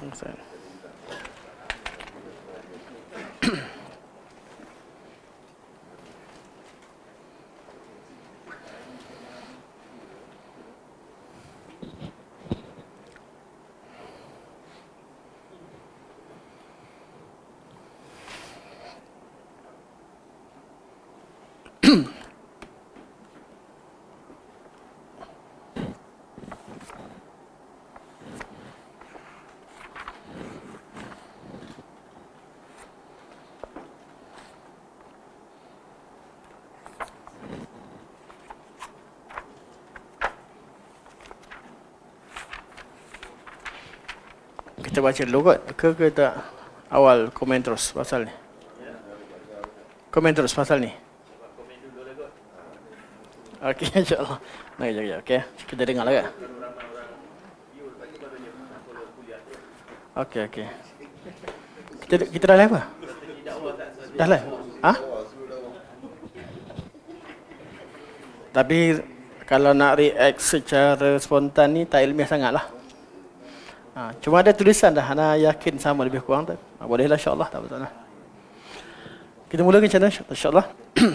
That's it. kita baca dulu kot ke ke tak awal komen terus pasal ni komen terus pasal ni Okey, insyaAllah. Nah, jaga, okey. Kita dengar lah kan? Okey, okey. Kita, kita dah live apa? Dah live? Ha? Tapi kalau nak react secara spontan ni, tak ilmiah sangat lah. Cuma ada tulisan dah. Ana yakin sama lebih kurang tak? Ah, bolehlah insya-Allah tak apa Kita mulakan macam mana insya-Allah.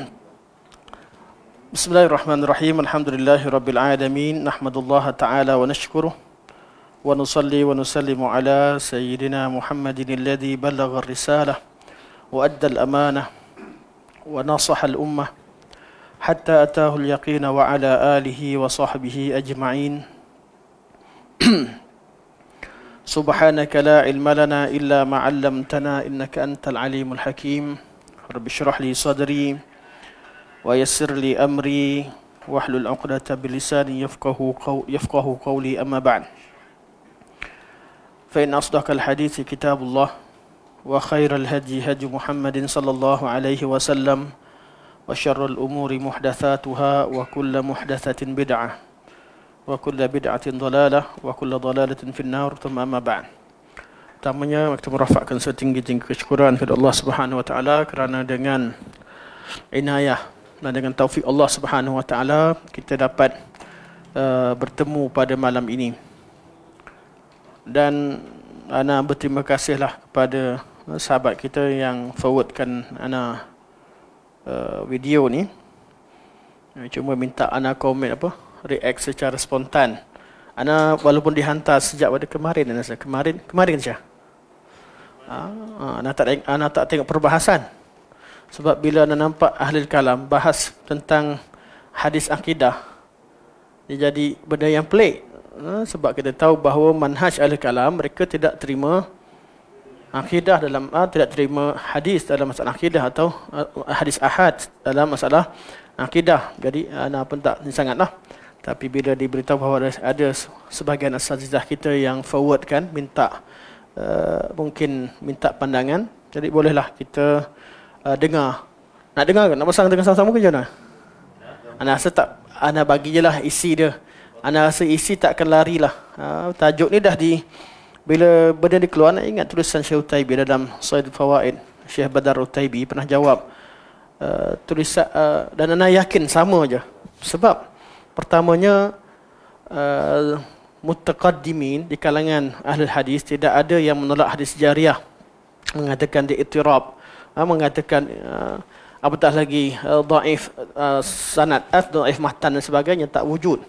Bismillahirrahmanirrahim. Alhamdulillahirabbil alamin. Nahmadullah taala wa nashkuru wa nusalli wa nusallimu ala sayyidina Muhammadin alladhi ballagha ar-risala wa adda al-amana wa nasaha al-ummah hatta ataahu al-yaqin wa ala alihi wa sahbihi ajma'in. سبحانك لا علم لنا إلا ما علمتنا إنك أنت العليم الحكيم رب اشرح لي صدري ويسر لي أمري واحلل عقدة بلساني يفقه, قول يفقه قولي أما بعد فإن أصدق الحديث كتاب الله وخير الهدي هدي محمد صلى الله عليه وسلم وشر الأمور محدثاتها وكل محدثة بدعة wa kulla bid'atin dalalah wa kulla dalalatin fin nar tamama ba'd Pertamanya kita merafakkan setinggi-tinggi kesyukuran kepada Allah Subhanahu wa taala kerana dengan inayah dan dengan taufik Allah Subhanahu wa taala kita dapat uh, bertemu pada malam ini. Dan ana berterima kasihlah kepada uh, sahabat kita yang forwardkan ana uh, video ni. Cuma minta ana komen apa? react secara spontan. Ana walaupun dihantar sejak pada kemarin Ana saya kemarin kemarin saja. Ah, ana tak ana tak tengok perbahasan. Sebab bila ana nampak ahli kalam bahas tentang hadis akidah dia jadi benda yang pelik. Ah, sebab kita tahu bahawa manhaj ahli kalam mereka tidak terima akidah dalam ah, tidak terima hadis dalam masalah akidah atau ah, hadis ahad dalam masalah akidah. Jadi ana pun tak sangatlah. Tapi bila diberitahu bahawa ada, ada sebahagian asatizah kita yang forward kan, minta uh, mungkin minta pandangan, jadi bolehlah kita uh, dengar. Nak dengar ke? Nak pasang dengan sama-sama ke jangan? Anda rasa tak anda bagi je lah isi dia. Anda rasa isi tak akan lari lah. Uh, tajuk ni dah di bila benda ni keluar, nak ingat tulisan Syekh Utaibi dalam Sayyid Fawaid. Syekh Badar Utaibi pernah jawab. Uh, tulisan, uh, dan anda yakin sama je. Sebab Pertamanya uh, mutaqaddimin di kalangan ahli hadis tidak ada yang menolak hadis jariah mengatakan dia itirab uh, mengatakan uh, apatah lagi uh, daif uh, sanad af daif matan dan sebagainya tak wujud.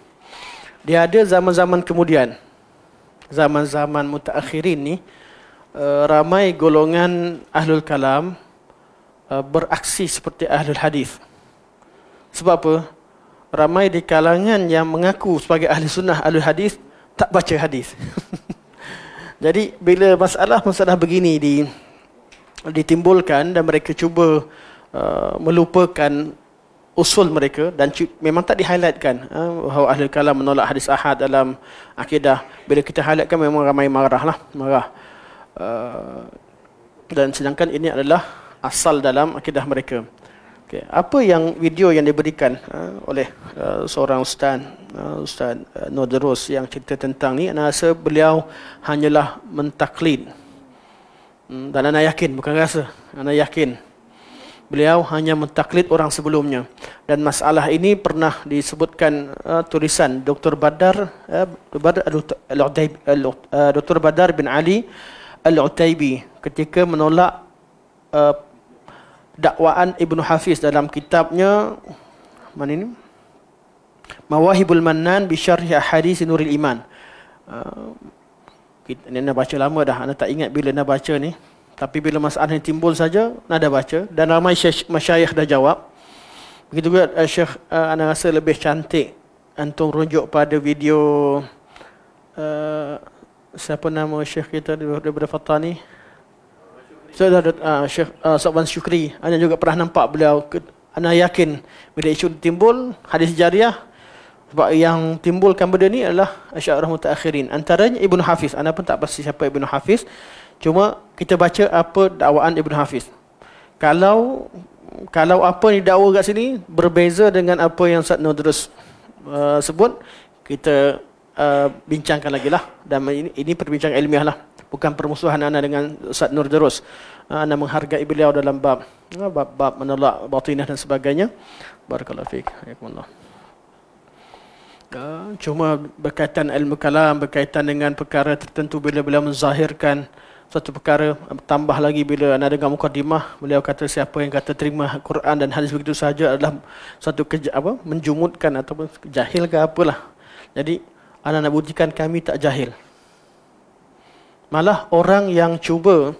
Dia ada zaman-zaman kemudian. Zaman-zaman mutaakhirin ni ramai golongan ahlul kalam beraksi seperti ahlul hadis. Sebab apa? ramai di kalangan yang mengaku sebagai ahli sunnah ahli hadis tak baca hadis. Jadi bila masalah-masalah begini di ditimbulkan dan mereka cuba uh, melupakan usul mereka dan memang tak dihighlightkan uh, bahawa ahli kalam menolak hadis ahad dalam akidah bila kita highlightkan memang ramai marahlah marah. Uh, dan sedangkan ini adalah asal dalam akidah mereka. Okay. Apa yang video yang diberikan uh, oleh uh, seorang ustaz, uh, ustaz uh, Nodros yang cerita tentang ni, anda rasa beliau hanyalah mentaklid. Hmm, dan anda yakin, bukan rasa. Anda yakin. Beliau hanya mentaklid orang sebelumnya. Dan masalah ini pernah disebutkan uh, tulisan Dr. Badar, uh, Badar Al-Utaibi, Dr. Badar bin Ali Al-Utaibi ketika menolak uh, dakwaan Ibnu Hafiz dalam kitabnya mana ini? Mawahibul Mannan bi Syarhi Ahadits Nuril Iman. Uh, kita nak baca lama dah, anda tak ingat bila nak baca ni. Tapi bila masalah ini timbul saja, nak dah baca dan ramai syekh masyayikh dah jawab. Begitu juga uh, Syekh uh, eh, anda rasa lebih cantik antum rujuk pada video uh, siapa nama Syekh kita daripada Fatani? saya ada uh, ah, Syekh uh, ah, Sa'wan Syukri Ana juga pernah nampak beliau Ana yakin bila isu timbul hadis jariah sebab yang timbulkan benda ni adalah asy Asy'ariyah mutaakhirin antaranya Ibnu Hafiz Ana pun tak pasti siapa Ibnu Hafiz cuma kita baca apa dakwaan Ibnu Hafiz kalau kalau apa ni dakwa kat sini berbeza dengan apa yang Ustaz Nodrus uh, sebut kita uh, bincangkan lagi lah dan ini, ini perbincangan ilmiah lah bukan permusuhan anda dengan Ustaz Nur Jerus. Ah, anda menghargai beliau dalam bab ah, bab, bab menolak batinah dan sebagainya. Barakallahu fiik. Hayakumullah. Ah, cuma berkaitan ilmu kalam, berkaitan dengan perkara tertentu bila beliau menzahirkan satu perkara tambah lagi bila anda dengar mukadimah beliau kata siapa yang kata terima Quran dan hadis begitu saja adalah satu keja, apa menjumutkan ataupun jahil ke apalah jadi anak nak buktikan kami tak jahil Malah orang yang cuba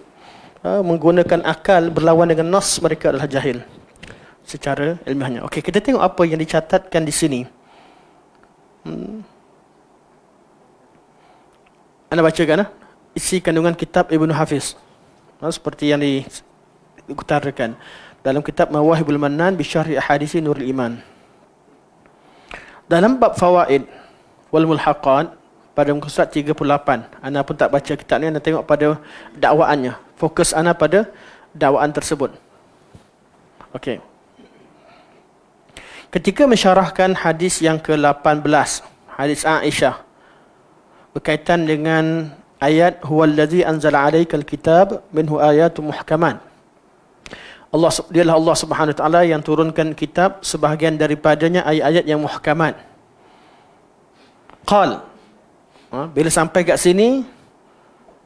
uh, menggunakan akal berlawan dengan nas mereka adalah jahil secara ilmiahnya. Okey, kita tengok apa yang dicatatkan di sini. Hmm. Anda bacakan uh, ha? isi kandungan kitab Ibnu Hafiz. Uh, seperti yang diutarakan dalam kitab Mawahibul Manan bi Syarhi Ahadisi Nurul Iman. Dalam bab fawaid wal mulhaqat pada muka surat 38. Anda pun tak baca kitab ni, anda tengok pada dakwaannya. Fokus anda pada dakwaan tersebut. Okey. Ketika mensyarahkan hadis yang ke-18, hadis Aisyah berkaitan dengan ayat huwallazi anzal alaikal kitab minhu ayatun muhkamat. Allah dialah Allah Subhanahu wa taala yang turunkan kitab sebahagian daripadanya ayat-ayat yang muhkamat. Qal Ha? Bila sampai kat sini,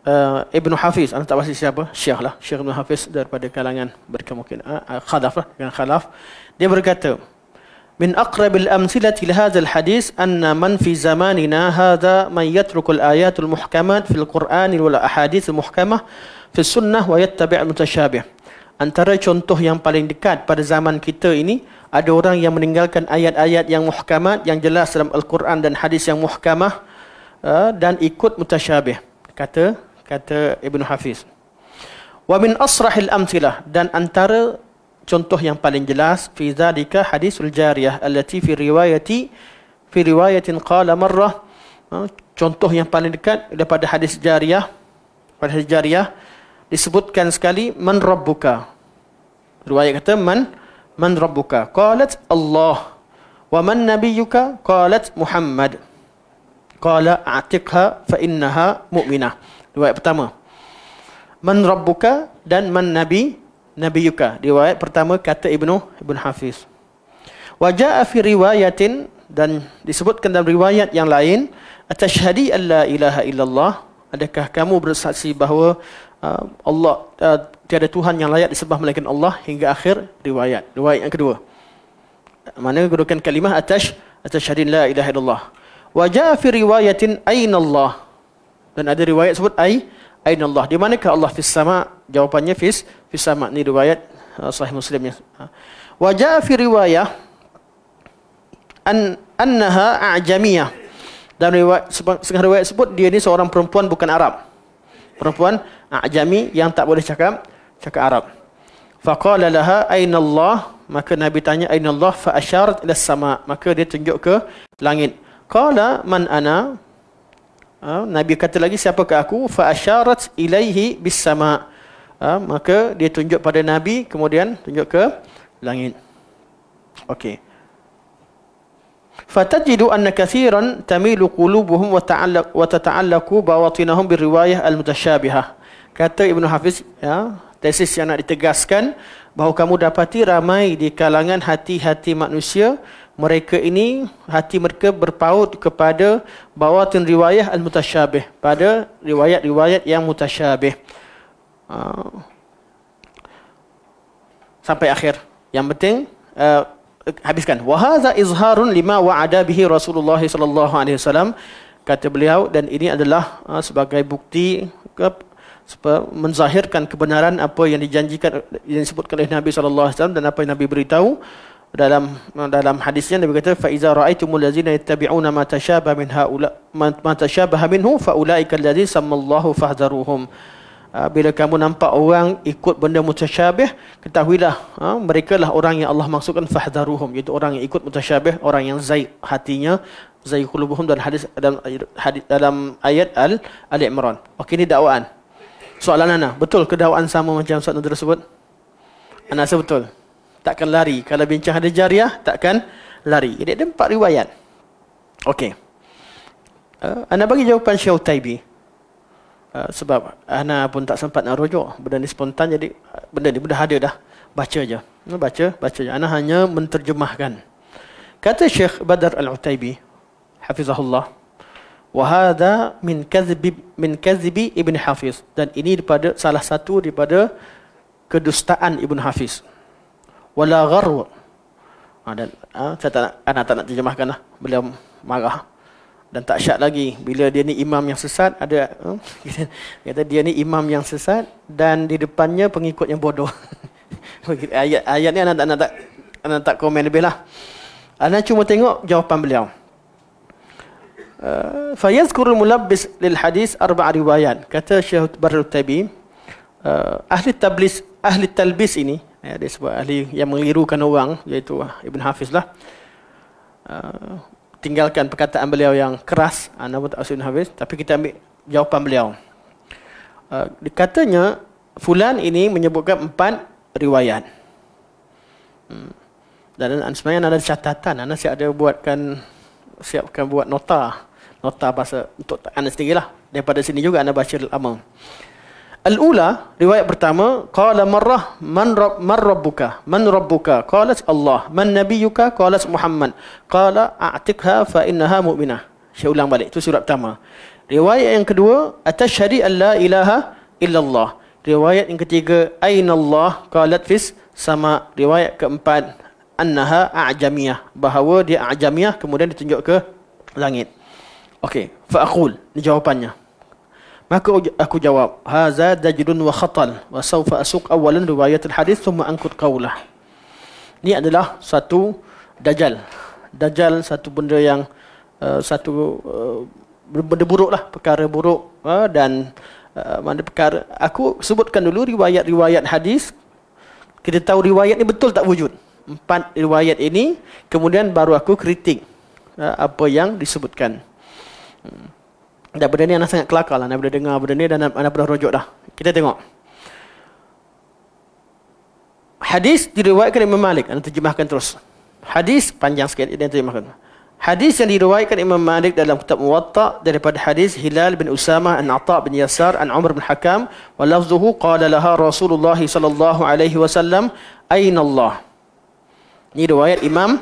uh, Ibn Hafiz, anda tak pasti siapa, Syekh lah. Syekh Ibn Hafiz daripada kalangan berkemukin, ha? Uh, khadaf lah, kalangan khadaf. Dia berkata, Min aqrabil amsilati li hadzal hadis anna man fi zamanina hadza man yatrukul ayatul muhkamat fil qur'an wal ahadits al muhkamah fi sunnah wa yattabi' al mutashabih. Antara contoh yang paling dekat pada zaman kita ini ada orang yang meninggalkan ayat-ayat yang muhkamat yang jelas dalam Al-Quran dan hadis yang muhkamah Ha, dan ikut mutasyabih kata kata Ibn Hafiz wa min asrahil amthilah dan antara contoh yang paling jelas fi zalika hadisul jariyah allati fi riwayati fi riwayatin qala marrah ha, contoh yang paling dekat daripada hadis jariyah pada hadis jariyah disebutkan sekali man rabbuka riwayat kata man man rabbuka qalat Allah wa man nabiyyuka qalat Muhammad qala atiqha fa innaha mu'minah riwayat pertama man rabbuka dan man nabi nabiyuka riwayat pertama kata ibnu ibnu hafiz wa ja'a fi riwayatin dan disebutkan dalam riwayat yang lain atashhadi an la ilaha illallah adakah kamu bersaksi bahawa uh, Allah uh, tiada Tuhan yang layak disembah melainkan Allah hingga akhir riwayat. Riwayat yang kedua. Mana kedudukan kalimah atas atas syahadin la ilaha illallah. Wajah fi riwayatin ayn Allah. Dan ada riwayat sebut ay ayn Allah. Di manakah Allah fi sama? Jawapannya fi fi sama. ni riwayat uh, sahih Muslim yang. Ha. Wajah fi riwayah an anha a'jamiyah. Dan riwayat setengah riwayat sebut dia ni seorang perempuan bukan Arab. Perempuan agami yang tak boleh cakap cakap Arab. Faqala laha ayn Allah? Maka Nabi tanya ayn Allah fa asyarat ila sama. Maka dia tunjuk ke langit qala man ana ah, nabi kata lagi siapakah aku fa asharat ilaihi bis sama ah, maka dia tunjuk pada nabi kemudian tunjuk ke langit okey fatajidu anna kathiran tamilu qulubuhum wa ta'allaq wa tata'allaqu bawatinahum birriwayah almutasyabihah kata ibnu hafiz ya tesis yang nak ditegaskan bahawa kamu dapati ramai di kalangan hati-hati manusia mereka ini hati mereka berpaut kepada bawatin riwayah al-mutasyabih pada riwayat-riwayat yang mutasyabih ah. sampai akhir yang penting uh, habiskan wahaza izharun lima wa'ada bihi rasulullah sallallahu alaihi wasallam kata beliau dan ini adalah uh, sebagai bukti ke menzahirkan kebenaran apa yang dijanjikan yang disebutkan oleh Nabi sallallahu alaihi wasallam dan apa yang Nabi beritahu dalam dalam hadisnya Nabi berkata, fa iza raaitumul ladzina yattabi'una ma tashabaha min haula ma tashabaha minhu fa ulaika alladzi sammallahu fahdharuhum ah, bila kamu nampak orang ikut benda mutasyabih ketahuilah ha, mereka lah orang yang Allah maksudkan fahdharuhum iaitu orang yang ikut mutasyabih orang yang zaid hatinya zaid qulubuhum Dan hadis dalam, hadis dalam ayat al al imran Ok ini dakwaan soalan ana betul ke dakwaan sama macam Ustaz tersebut. sebut ana sebut betul takkan lari. Kalau bincang ada jariah, takkan lari. Ini ada empat riwayat. Okey. Uh, eh, anda bagi jawapan Syekh Utaibi. Uh, eh, sebab Ana pun tak sempat nak rujuk. Benda ni spontan jadi eh, benda ni sudah ada dah. Baca je. Ana baca, baca je. Ana hanya menterjemahkan. Kata Syekh Badar Al-Utaibi, Hafizahullah, Wahada min kazibi min kazibi ibn Hafiz dan ini daripada salah satu daripada kedustaan ibn Hafiz wala gharu. Ha, ah, dan ha, saya tak nak, anak tak nak terjemahkan lah. Beliau marah. Dan tak syak lagi. Bila dia ni imam yang sesat, ada ha, kata dia ni imam yang sesat dan di depannya pengikut yang bodoh. ayat, ayat ni anak, anak, anak tak, anak tak komen lebih lah. Anak cuma tengok jawapan beliau. Uh, Fayazkur mulabbis lil hadis arba' riwayat. Kata Syekh barutabi uh, ahli tablis, ahli talbis ini, ya, dia sebut ahli yang mengelirukan orang iaitu ah, Ibn Hafiz lah uh, tinggalkan perkataan beliau yang keras Anabu ah, Ta'asib Ibn Hafiz tapi kita ambil jawapan beliau uh, dikatanya Fulan ini menyebutkan empat riwayat hmm. dan sebenarnya ada catatan anda siap ada buatkan siapkan buat nota nota bahasa untuk anak sendiri lah daripada sini juga anda baca lama Al-ula, riwayat pertama, qala marrah man rabb man rabbuka? Man rabbuka? Qalat Allah. Man nabiyyuka? Qalat Muhammad. Qala a'tikha fa innaha mu'minah. Saya ulang balik. Itu surat pertama. Riwayat yang kedua, atashhadu an la ilaha illallah. Riwayat yang ketiga, aina Allah? Qalat fis sama. Riwayat keempat, annaha a'jamiyah. Bahawa dia a'jamiyah kemudian ditunjuk ke langit. Okey, fa aqul. Ini jawapannya. Maka aku jawab, "Haza dajdun wa khatal wa sawfa asuq awalan riwayat al-hadis thumma ankut qawlah." Ini adalah satu dajal. Dajal satu benda yang uh, satu uh, benda buruklah, perkara buruk uh, dan uh, mana perkara aku sebutkan dulu riwayat-riwayat hadis kita tahu riwayat ni betul tak wujud. Empat riwayat ini kemudian baru aku kritik uh, apa yang disebutkan. Hmm. Dan benda ni anak sangat kelakar lah. Anak boleh dengar benda ni dan anak pernah rojok dah. Kita tengok. Hadis diriwayatkan Imam Malik. Anak terjemahkan terus. Hadis panjang sikit. Dia terjemahkan. Hadis yang diriwayatkan Imam Malik dalam kitab Muwatta daripada hadis Hilal bin Usama an Atha bin Yasar an Umar bin Hakam wa lafzuhu qala laha Rasulullah sallallahu alaihi wasallam aina Allah. Ini riwayat Imam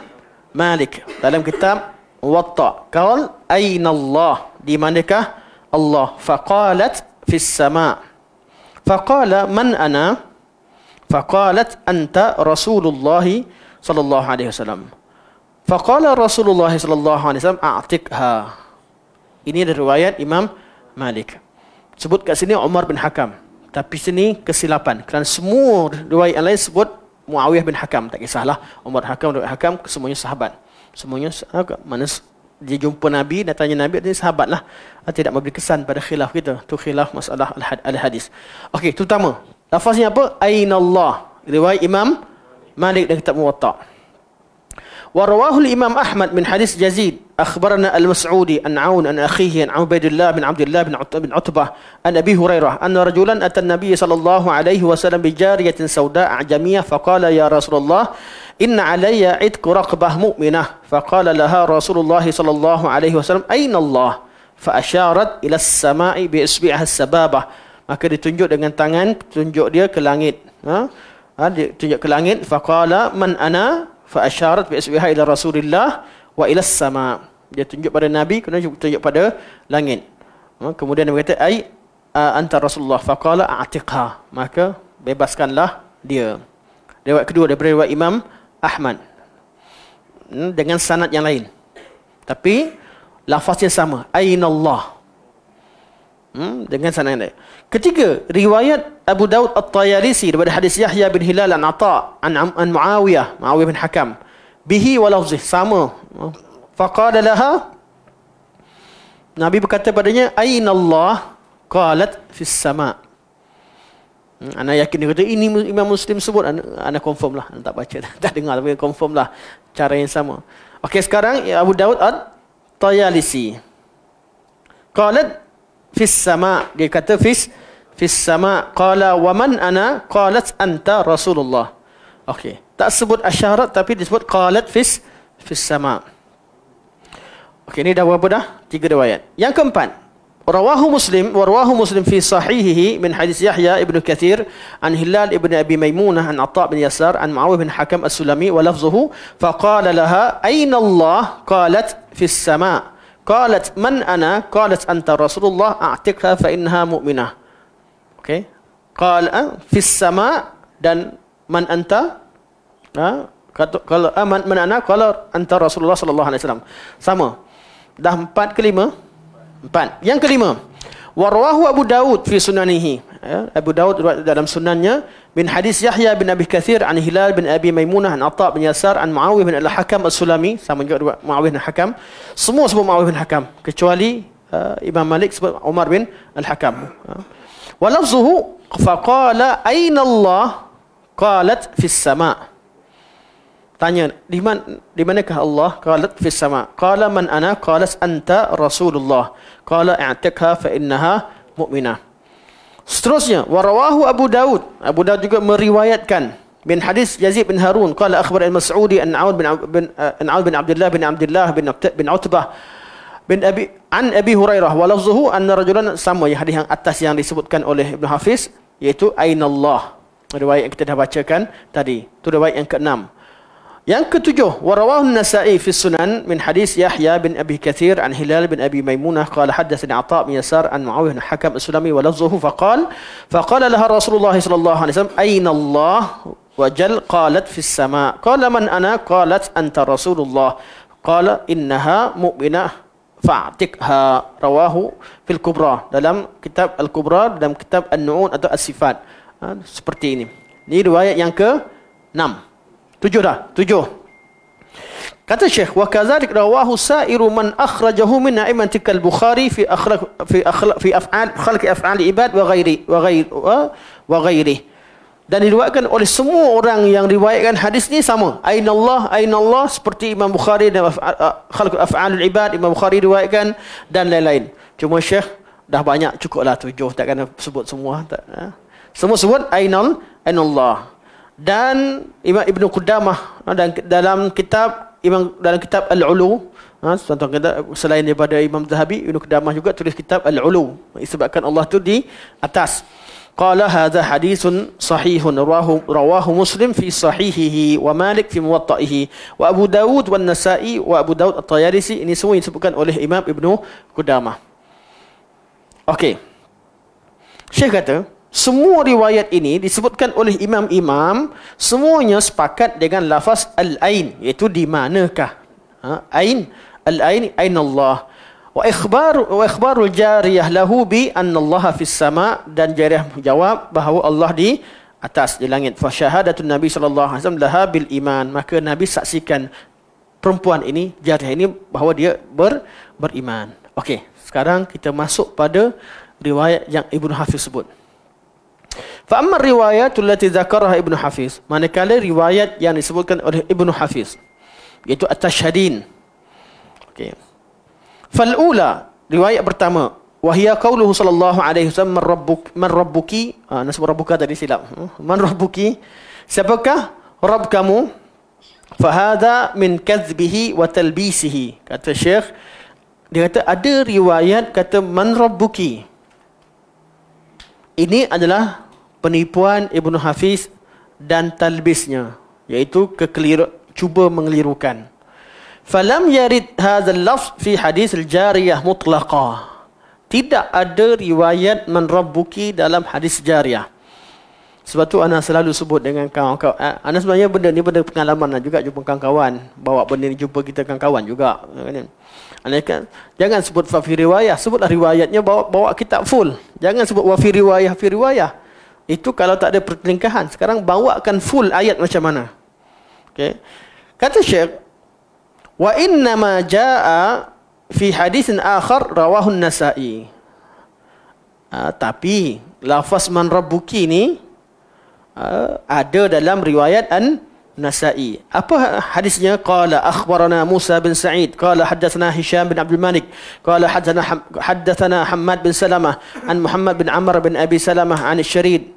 Malik dalam kitab Muwatta. Qal aina Allah di manakah Allah faqalat fis sama faqala man ana faqalat anta rasulullah sallallahu alaihi wasallam faqala rasulullah sallallahu alaihi wasallam a'tikha ini dari riwayat Imam Malik sebut kat sini Umar bin Hakam tapi sini kesilapan kerana semua riwayat yang lain sebut Muawiyah bin Hakam tak kisahlah Umar bin Hakam bin Hakam semuanya sahabat semuanya agak mana dia jumpa Nabi dan tanya Nabi dia sahabat lah ah, tidak memberi kesan pada khilaf kita tu khilaf masalah al-hadis ok terutama lafaznya apa Aina Allah riwayat Imam Malik dan kitab Muwatta warawahul Imam Ahmad min hadis Yazid akhbarana al-Mas'udi an Aun an akhihi an Ubaidillah bin Abdullah bin Utbah bin Utbah an Abi Hurairah An rajulan atan Nabi sallallahu alaihi wasallam bijariyatin sauda'a jamiyah faqala ya Rasulullah inna alayya itqu raqbah mu'minah faqala laha rasulullah sallallahu alaihi wasallam aina allah fa asharat ila as-sama'i bi isbi'ha as-sababah maka ditunjuk dengan tangan tunjuk dia ke langit ha, ha ditunjuk ke langit faqala man ana fa bi isbi'ha ila rasulillah wa ila sama dia tunjuk pada nabi kemudian tunjuk pada langit ha, kemudian dia berkata ai uh, anta rasulullah faqala a'tiqha maka bebaskanlah dia Lewat kedua daripada Imam Ahmad hmm, dengan sanad yang lain tapi lafaznya sama Ainallah hmm, dengan sanad yang lain ketiga riwayat Abu Daud At-Tayalisi daripada hadis Yahya bin Hilal an Ata an, an Muawiyah Muawiyah bin Hakam bihi wa lafzih sama hmm. faqala laha Nabi berkata padanya Ainallah qalat fis sama' Hmm, anak yakin dia kata ini eh, imam muslim sebut Anak confirm lah Anak tak baca Tak dengar tapi confirm lah Cara yang sama Okey sekarang ya, Abu Daud al Tayalisi Qalat Fis sama Dia kata Fis Fis sama Qala wa man ana Qalat anta Rasulullah Okey Tak sebut asyarat Tapi disebut Qalat fis Fis sama Okey ni dah berapa dah? Tiga dua Yang keempat. رواه مسلم ورواه مسلم في صحيحه من حديث يحيى ابن كثير عن هلال ابن أبي ميمونة عن عطاء بن يسار عن معاوية بن حكم السلمي ولفظه فقال لها أين الله قالت في السماء قالت من أنا قالت أنت رسول الله أعتقها فإنها مؤمنة okay. قال أه، في السماء dan man anta ha? kalau man, man ana kalau anta Rasulullah sallallahu alaihi wasallam sama dah empat kelima Empat. Yang kelima. Warwahu Abu Daud fi sunanihi. Ya, Abu Daud dalam sunannya bin hadis Yahya bin Abi Kathir an Hilal bin Abi Maimunah an Atta bin Yasar an Muawiyah bin Al-Hakam al sulami sama juga dua Muawiyah bin Hakam semua sebut Muawiyah bin Hakam kecuali uh, Imam Malik sebut Umar bin Al-Hakam ya. Walafzuhu. lafzuhu fa qala aina Allah qalat fis sama' tanya di mana di manakah Allah qalat fis sama qala man ana qalas anta rasulullah qala i'tiqha fa innaha mu'mina. seterusnya warawahu abu daud abu daud juga meriwayatkan bin hadis yazid bin harun qala akhbar al mas'udi an aud bin eh, An aud bin abdullah bin abdullah bin bin utbah bin abi an abi hurairah wa lafzuhu anna rajulan sama ya hadis yang atas yang disebutkan oleh ibnu hafiz iaitu ainallah riwayat yang kita dah bacakan tadi itu riwayat yang keenam Yang ketujuh, warawahu An-Nasa'i fi Sunan min hadis Yahya bin Abi Kathir an Hilal bin Abi Maimunah qala haddathani Atha bin Yasar an Muawiyah bin Hakam As-Sulami wa lafzuhu faqal faqala laha Rasulullah sallallahu alaihi wasallam ayna Allah وجل قالت في السماء sama qala man ana qalat anta Rasulullah qala innaha مؤمنة fa'tikha rawahu fil kubra dalam kitab al kubra dalam kitab an-nu'un atau as-sifat ha, seperti ini ini riwayat yang ke-6 Tujuh dah. Tujuh. Kata Syekh, wa kadzalik rawahu sa'iru man akhrajahu min na'iman tikal Bukhari fi akhlaq fi akhlaq fi af'al khalqi af'ali ibad wa ghairi wa ghairi wa, ghairi. Dan diriwayatkan oleh semua orang yang riwayatkan hadis ni sama. Aynallah, aynallah seperti Imam Bukhari dan khalq af'alul ibad Imam Bukhari riwayatkan dan lain-lain. Cuma Syekh dah banyak cukup lah tujuh takkan sebut semua tak. Ha? Semua sebut aynal aynallah. Aynallah dan Imam Ibn Qudamah ha, dan dalam kitab Imam dalam kitab Al-Ulu ha, selain daripada Imam Zahabi Ibn Qudamah juga tulis kitab Al-Ulu disebabkan Allah tu di atas qala hadha hadithun sahihun rawahu, rawahu muslim fi sahihihi wa malik fi muwatta'ihi wa abu daud wa nasai wa abu daud at-tayarisi ini semua disebutkan oleh Imam Ibn Qudamah Okey. Syekh kata, semua riwayat ini disebutkan oleh imam-imam semuanya sepakat dengan lafaz al-ain iaitu di manakah ha? ain al-ain ain Allah wa ikhbar wa ikhbarul jariyah lahu bi anna Allah fis sama dan jariyah jawab bahawa Allah di atas di langit fa syahadatun nabi sallallahu alaihi wasallam laha bil iman maka nabi saksikan perempuan ini jariyah ini bahawa dia ber beriman okey sekarang kita masuk pada riwayat yang Ibnu Hafiz sebut Fa amma riwayat allati zakaraha Ibnu Hafiz. Manakala riwayat yang disebutkan oleh Ibnu Hafiz Iaitu at-tashhadin. Okey. Fal ula riwayat pertama wahia qauluhu sallallahu alaihi wasallam man rabbuk man rabbuki ah ha, nasbu rabbuka tadi silap hmm? man rabbuki siapakah rabb kamu fahada min kadzbihi wa talbisihi kata syekh dia kata ada riwayat kata man rabbuki ini adalah penipuan Ibnu Hafiz dan talbisnya yaitu kekeliru cuba mengelirukan falam yarid hadzal lafz fi hadis al jariyah mutlaqa tidak ada riwayat menrabbuki dalam hadis jariyah sebab tu ana selalu sebut dengan kawan-kawan eh, ana sebenarnya benda ni benda pengalaman lah juga jumpa kawan-kawan bawa benda ni jumpa kita kawan-kawan juga ana kan jangan sebut fa fi sebutlah riwayatnya bawa bawa kitab full jangan sebut wa fi riwayah fi riwayah itu kalau tak ada pertelingkahan. Sekarang bawakan full ayat macam mana. Okay. Kata Syekh, Wa innama ja'a fi hadisin akhar rawahun nasai. Uh, tapi, lafaz man rabbuki ni, uh, ada dalam riwayat an Nasai. Apa hadisnya? Qala akhbarana Musa bin Sa'id. Qala hadathana Hisham bin Abdul Malik. Qala hadathana, hadathana Hamad bin Salamah. An Muhammad bin Amr bin Abi Salamah. An Syarid.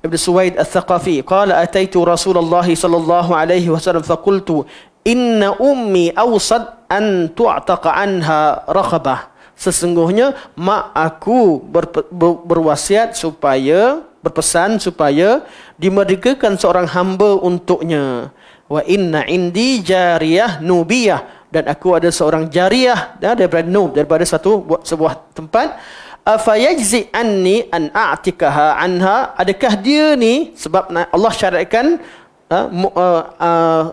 Ibn Suwaid al-Thaqafi. Qala ataitu Rasulullah sallallahu alaihi wasallam. Faqultu inna ummi awsad an tu'taq anha rakhabah. Sesungguhnya mak aku ber, ber, berwasiat supaya berpesan supaya dimerdekakan seorang hamba untuknya. Wa inna indi jariyah nubiyah dan aku ada seorang jariah ya, daripada nub daripada satu sebuah tempat afayajzi anni an a'tikaha anha adakah dia ni sebab Allah syaratkan uh, ah, uh, ah, uh, ah,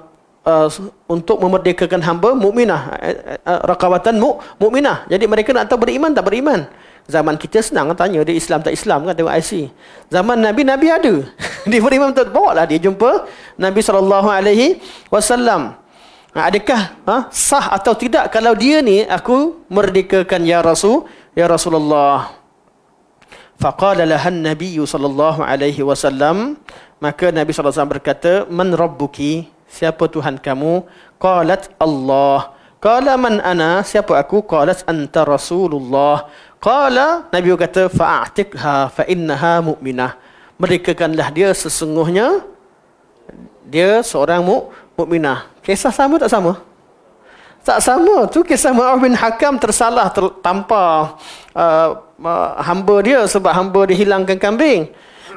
uh, untuk memerdekakan hamba mukminah uh, eh, uh, eh, eh, rakawatan mukminah jadi mereka nak tahu beriman tak beriman Zaman kita senang tanya dia Islam tak Islam kan tengok IC. Zaman Nabi Nabi ada. dia pun imam tak bawa lah dia jumpa Nabi sallallahu alaihi wasallam. Adakah ha, sah atau tidak kalau dia ni aku merdekakan ya Rasul ya Rasulullah. Faqala laha Nabi sallallahu alaihi wasallam maka Nabi sallallahu alaihi wasallam berkata man rabbuki siapa tuhan kamu? Qalat Allah. Qala man ana siapa aku? Qalat anta Rasulullah. Qala Nabi kata fa'atikha fa innaha mu'minah. Merdekakanlah dia sesungguhnya dia seorang mukminah. Kisah sama tak sama? Tak sama. Tu kisah Mu'ab bin Hakam tersalah ter, tanpa uh, uh, hamba dia sebab hamba dia hilangkan kambing.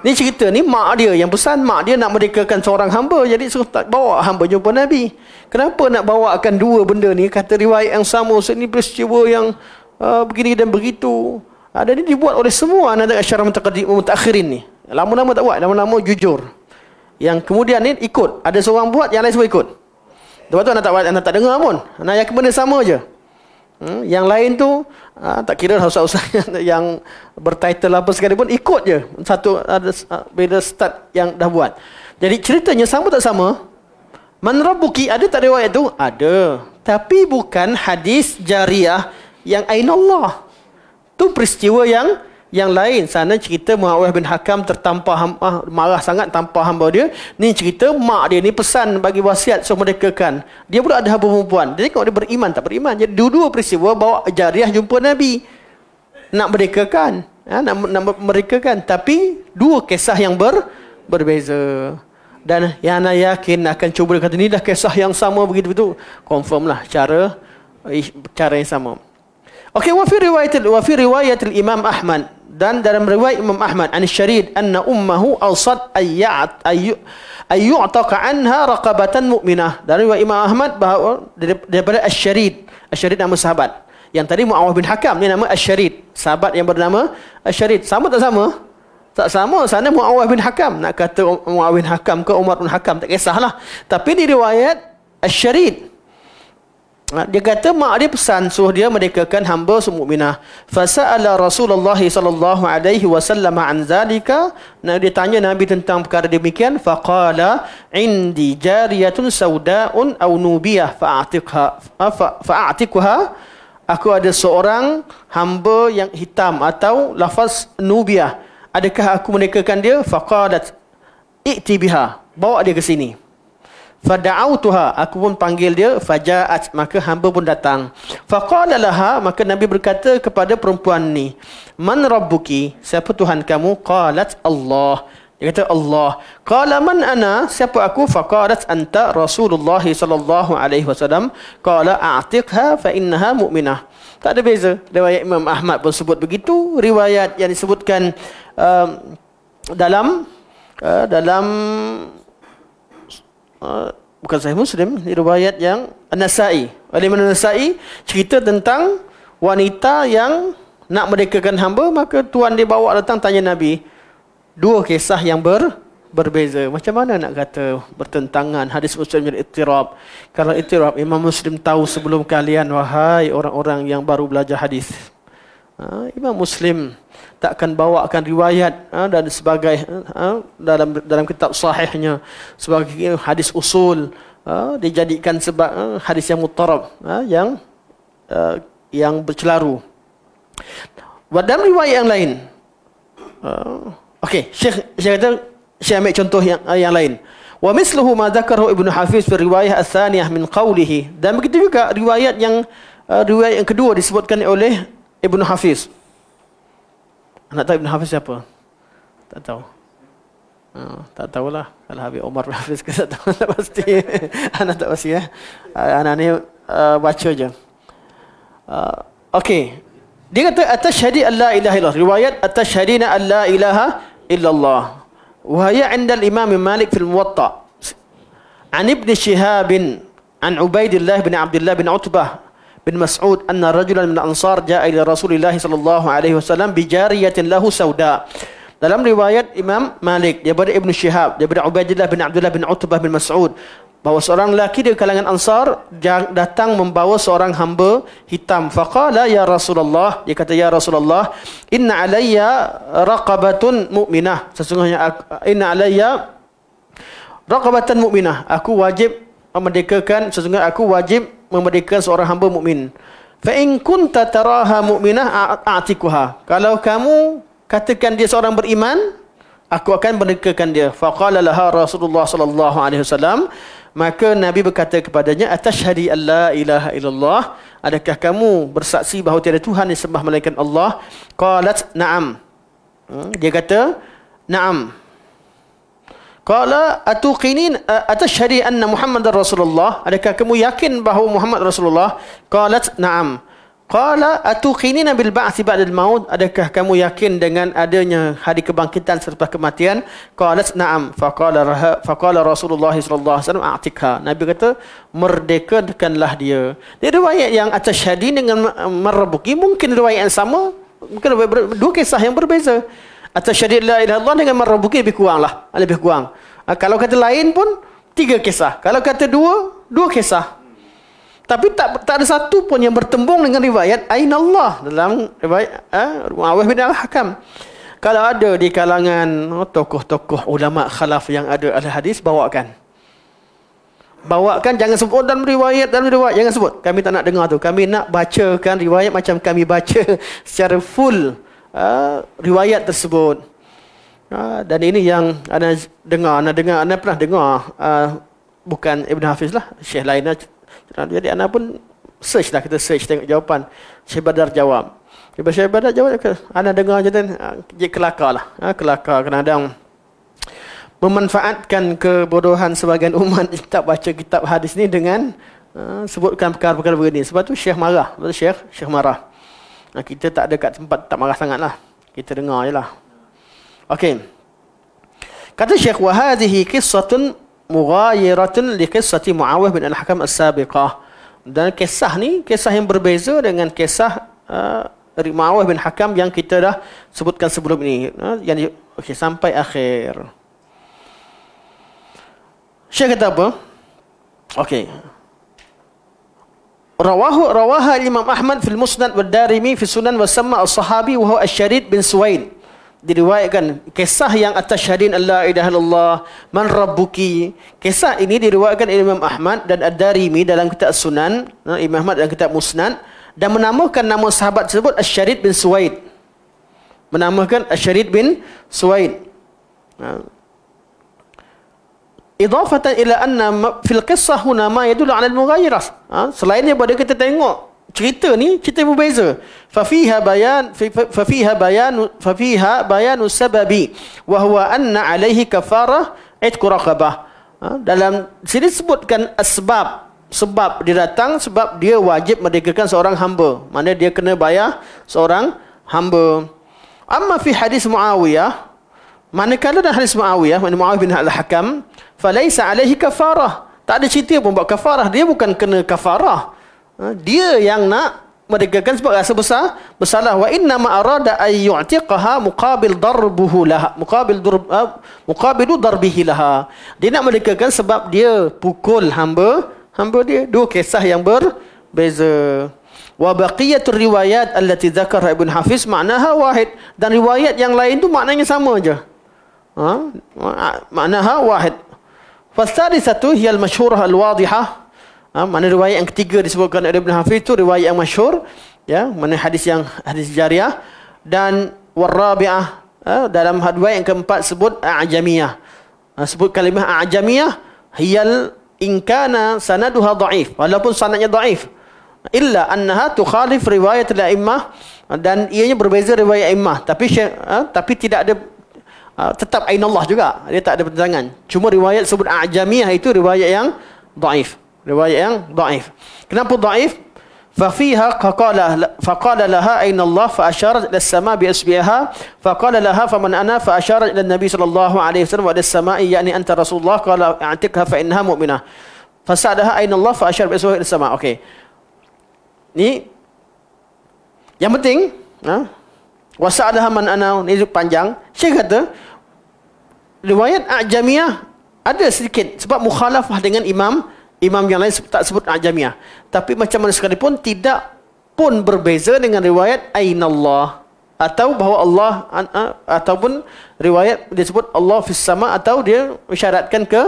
Ni cerita ni mak dia yang pesan mak dia nak merdekakan seorang hamba jadi suruh tak bawa hamba jumpa Nabi. Kenapa nak bawakan dua benda ni kata riwayat yang sama sini peristiwa yang Ah, begini dan begitu. Ada ah, ini dibuat oleh semua anak-anak syarah mutakhirin mutakhirin ni. Lama-lama tak buat, lama-lama jujur. Yang kemudian ni ikut. Ada seorang buat, yang lain semua ikut. Lepas tu anak tak, anak tak dengar pun. Anak yang benda sama je. Hmm? Yang lain tu, ah, tak kira lah usah-usah yang bertitle apa sekali pun, ikut je. Satu ada ah, beda start yang dah buat. Jadi ceritanya sama tak sama? Man ada tak riwayat tu? Ada. Tapi bukan hadis jariah yang ain Allah. Tu peristiwa yang yang lain. Sana cerita Muawiyah bin Hakam tertampa hamah marah sangat tanpa hamba dia. Ni cerita mak dia ni pesan bagi wasiat so merdekakan. Dia pula ada hamba perempuan. Dia tengok dia beriman tak beriman. Jadi dua-dua peristiwa bawa jariah jumpa Nabi. Nak merdekakan. Ha, nak, nak kan. Tapi dua kisah yang ber, berbeza. Dan yang Yana yakin akan cuba dia kata ni dah kisah yang sama begitu-begitu. Confirm lah cara eh, cara yang sama. Okey, wa fi riwayat wa fi riwayat imam Ahmad dan dalam riwayat Imam Ahmad an syarid anna ummuhu awsat ayyat ayyu ayyu'taqa anha raqabatan mu'minah. Dari riwayat Imam Ahmad bahawa daripada Asy-Syarid, Asy-Syarid nama sahabat. Yang tadi Muawiyah bin Hakam ni nama Asy-Syarid, sahabat yang bernama Asy-Syarid. Sama tak sama? Tak sama, sana Muawiyah bin Hakam. Nak kata Muawiyah bin Hakam ke Umar bin Hakam, tak kisahlah. Tapi di riwayat Asy-Syarid, dia kata mak dia pesan suruh dia merdekakan hamba mukminah. Fasa'ala Rasulullah sallallahu alaihi wasallam an zalika. Nah dia tanya Nabi tentang perkara demikian, faqala indi jariyatun sauda'un aw nubiyah fa'atiqha fa'atiqha. Aku ada seorang hamba yang hitam atau lafaz nubiyah. Adakah aku merdekakan dia? Faqalat i'ti biha. Bawa dia ke sini. Fada'autuha aku pun panggil dia faja'at maka hamba pun datang. Faqala laha maka Nabi berkata kepada perempuan ni, "Man rabbuki? Siapa Tuhan kamu?" Qalat Allah. Dia kata Allah. Qala man ana? Siapa aku? Faqalat anta Rasulullah sallallahu alaihi wasallam. Qala a'tiqha fa innaha mu'minah. Tak ada beza. Riwayat Imam Ahmad pun sebut begitu. Riwayat yang disebutkan uh, dalam uh, dalam Eh, bukan sahih muslim riwayat yang An-Nasa'i oleh mana An-Nasa'i cerita tentang wanita yang nak merdekakan hamba maka tuan dia bawa datang tanya Nabi dua kisah yang ber berbeza macam mana nak kata bertentangan hadis muslim jadi itirab kalau itirab imam muslim tahu sebelum kalian wahai orang-orang yang baru belajar hadis Ha, Imam Muslim takkan bawakan riwayat ha, dan sebagai ha, dalam dalam kitab sahihnya sebagai hadis usul ha, dijadikan sebab ha, hadis yang mutarab ha, yang ha, yang bercelaru. Dalam riwayat yang lain. Ha, Okey, Syekh saya kata saya ambil contoh yang ha, yang lain. Wa misluhu ma dzakarahu Ibnu Hafiz fi riwayah ats-tsaniyah min qawlihi. Dan begitu juga riwayat yang uh, riwayat yang kedua disebutkan oleh Ibn Hafiz. Anak tahu Ibn Hafiz siapa? Tak tahu. Ha, tak tahulah. Kalau Habib Omar Ibn Hafiz ke tak tahu. Tak pasti. Anak tak pasti. Ya. Anak ni uh, baca je. Uh, okay. Dia kata atashhadi an la ilaha illallah. Riwayat atashhadina an la ilaha illallah. Wa hiya 'inda al-Imam Malik fil Muwatta. An Ibn Shihab an Ubaidillah bin Abdullah bin Utbah bin Mas'ud anna rajulan min Ansar ja'a ila Rasulillah sallallahu alaihi wasallam bi jariyatin lahu sauda. Dalam riwayat Imam Malik daripada Ibn Shihab daripada Ubaidillah bin Abdullah bin Utbah bin Mas'ud bahawa seorang lelaki dari kalangan Ansar datang membawa seorang hamba hitam. Faqala ya Rasulullah, dia kata ya Rasulullah, inna alayya raqabatun mu'minah. Sesungguhnya aku, inna alayya raqabatan mu'minah. Aku wajib memerdekakan, sesungguhnya aku wajib memerdekakan seorang hamba mukmin. Fa in kunta taraha mu'minah a'tikuha. Kalau kamu katakan dia seorang beriman, aku akan merdekakan dia. Faqala laha Rasulullah sallallahu alaihi wasallam, maka Nabi berkata kepadanya, atashhadi alla ilaha illallah? Adakah kamu bersaksi bahawa tiada Tuhan yang sembah melainkan Allah? Qalat na'am. Hmm, dia kata, na'am. Qala atuqinin atashhadi anna Muhammadar Rasulullah? Adakah kamu yakin bahawa Muhammad Rasulullah? Qalat na'am. Qala atuqinina bil ba'thi ba'dal maut? Adakah kamu yakin dengan adanya hari kebangkitan setelah kematian? Qalat na'am. Faqala faqala Rasulullah sallallahu alaihi wasallam Atikha. Nabi kata merdekakanlah dia. Jadi riwayat yang atashhadi dengan marbuki mungkin riwayat yang sama. Mungkin dua kisah yang berbeza. At-tashadid la ilaha illallah dengan marabuki lebih kurang lah. Ha, lebih kurang. Ha, kalau kata lain pun, tiga kisah. Kalau kata dua, dua kisah. Tapi tak tak ada satu pun yang bertembung dengan riwayat Ain Allah dalam riwayat eh, Mu'awiyah bin Al-Hakam. Kalau ada di kalangan oh, tokoh-tokoh ulama khalaf yang ada al-hadis, bawakan. Bawakan, jangan sebut oh, dalam riwayat, dalam riwayat, jangan sebut. Kami tak nak dengar tu. Kami nak bacakan riwayat macam kami baca secara full uh, riwayat tersebut. Uh, dan ini yang anda dengar, anda dengar, anda pernah dengar uh, bukan Ibn Hafiz lah, syekh lain lah. Jadi anda pun search lah, kita search tengok jawapan. Syekh Badar jawab. Cuba Syekh Badar jawab, anda dengar je kan, uh, kelakar lah. Uh, kelakar kerana kadang memanfaatkan kebodohan sebagian umat kita baca kitab hadis ni dengan uh, sebutkan perkara-perkara begini. Sebab tu Syekh marah. Sebab tu Syekh, Syekh marah. Nah, kita tak ada kat tempat tak marah lah Kita dengar je lah. Okey. Kata Syekh wahadihi kisatun mughayiratun li kisati Muawiyah bin Al-Hakam as-sabiqah. Dan kisah ni kisah yang berbeza dengan kisah uh, Muawiyah bin Hakam yang kita dah sebutkan sebelum ini. Uh, yang okey sampai akhir. Syekh kata apa? Okey. Rawahu rawaha Imam Ahmad fil Musnad wa Darimi fi Sunan wa sama al sahabi wa huwa Asy-Syarid bin Suwain. Diriwayatkan kisah yang atas syahadin Allah ilaha illallah man rabbuki. Kisah ini diriwayatkan oleh Imam Ahmad dan Ad-Darimi dalam kitab Sunan, Imam Ahmad dalam kitab Musnad dan menamakan nama sahabat tersebut Asy-Syarid bin Suwain. Menamakan Asy-Syarid bin Suwain. Ha. إضافة إلى أن في القصة هنا ما يدل على المغايرة selain daripada kita tengok cerita ni cerita berbeza ففيها بيان ففيها bayan ففيها بيان السبب وهو أن عليه كفارة عتق رقبة dalam sini sebutkan sebab sebab dia datang sebab dia wajib merdekakan seorang hamba maknanya dia kena bayar seorang hamba amma fi hadis muawiyah Manakala dalam hadis Muawiyah, mana Muawiyah bin Al-Hakam, falaisa alaihi kafarah. Tak ada cerita pun buat kafarah. Dia bukan kena kafarah. Ha, dia yang nak merdekakan sebab rasa besar bersalah wa inna ma arada ay yu'tiqaha muqabil darbuhu laha muqabil darb ha, muqabil darbihi laha dia nak merdekakan sebab dia pukul hamba hamba dia dua kisah yang berbeza wa baqiyatu riwayat allati dzakara ibn hafiz ma'naha wahid dan riwayat yang lain tu maknanya sama aja. Ha? Ah, mana ha wahid fasadi satu hiyal masyhurah al wadihah ha mana riwayat yang ketiga disebutkan oleh Ibn Hafiz itu riwayat yang masyhur ya mana hadis yang hadis jariah dan warabi'ah ha, dalam hadwa yang keempat sebut ajamiyah ha, sebut kalimah ajamiyah hiyal inkana kana sanaduha dhaif walaupun sanadnya dhaif illa annaha tukhalif riwayat al-a'immah dan ianya berbeza riwayat imah tapi tapi tidak ada Ah, tetap ain Allah juga. Dia tak ada pertentangan. Cuma riwayat sebut ajamiyah itu riwayat yang daif. Riwayat yang daif. Kenapa daif? Fa fiha qala fa qala laha ain Allah fa asharat ila sama bi asbiha fa qala laha fa man ana fa asharat ila nabi sallallahu alaihi wasallam wa ila as-sama'i yani anta rasulullah qala atikha fa innaha mu'minah. Fa sa'adaha ain Allah fa asharat bi as-sama. Okey. Ni yang penting, ha? Wasa'adaha man ana ni panjang. Syekh kata riwayat ajamiyah ada sedikit sebab mukhalafah dengan imam imam yang lain tak sebut ajamiyah. Tapi macam mana sekalipun tidak pun berbeza dengan riwayat Aynallah atau bahawa Allah ataupun riwayat dia sebut Allah fis sama atau dia isyaratkan ke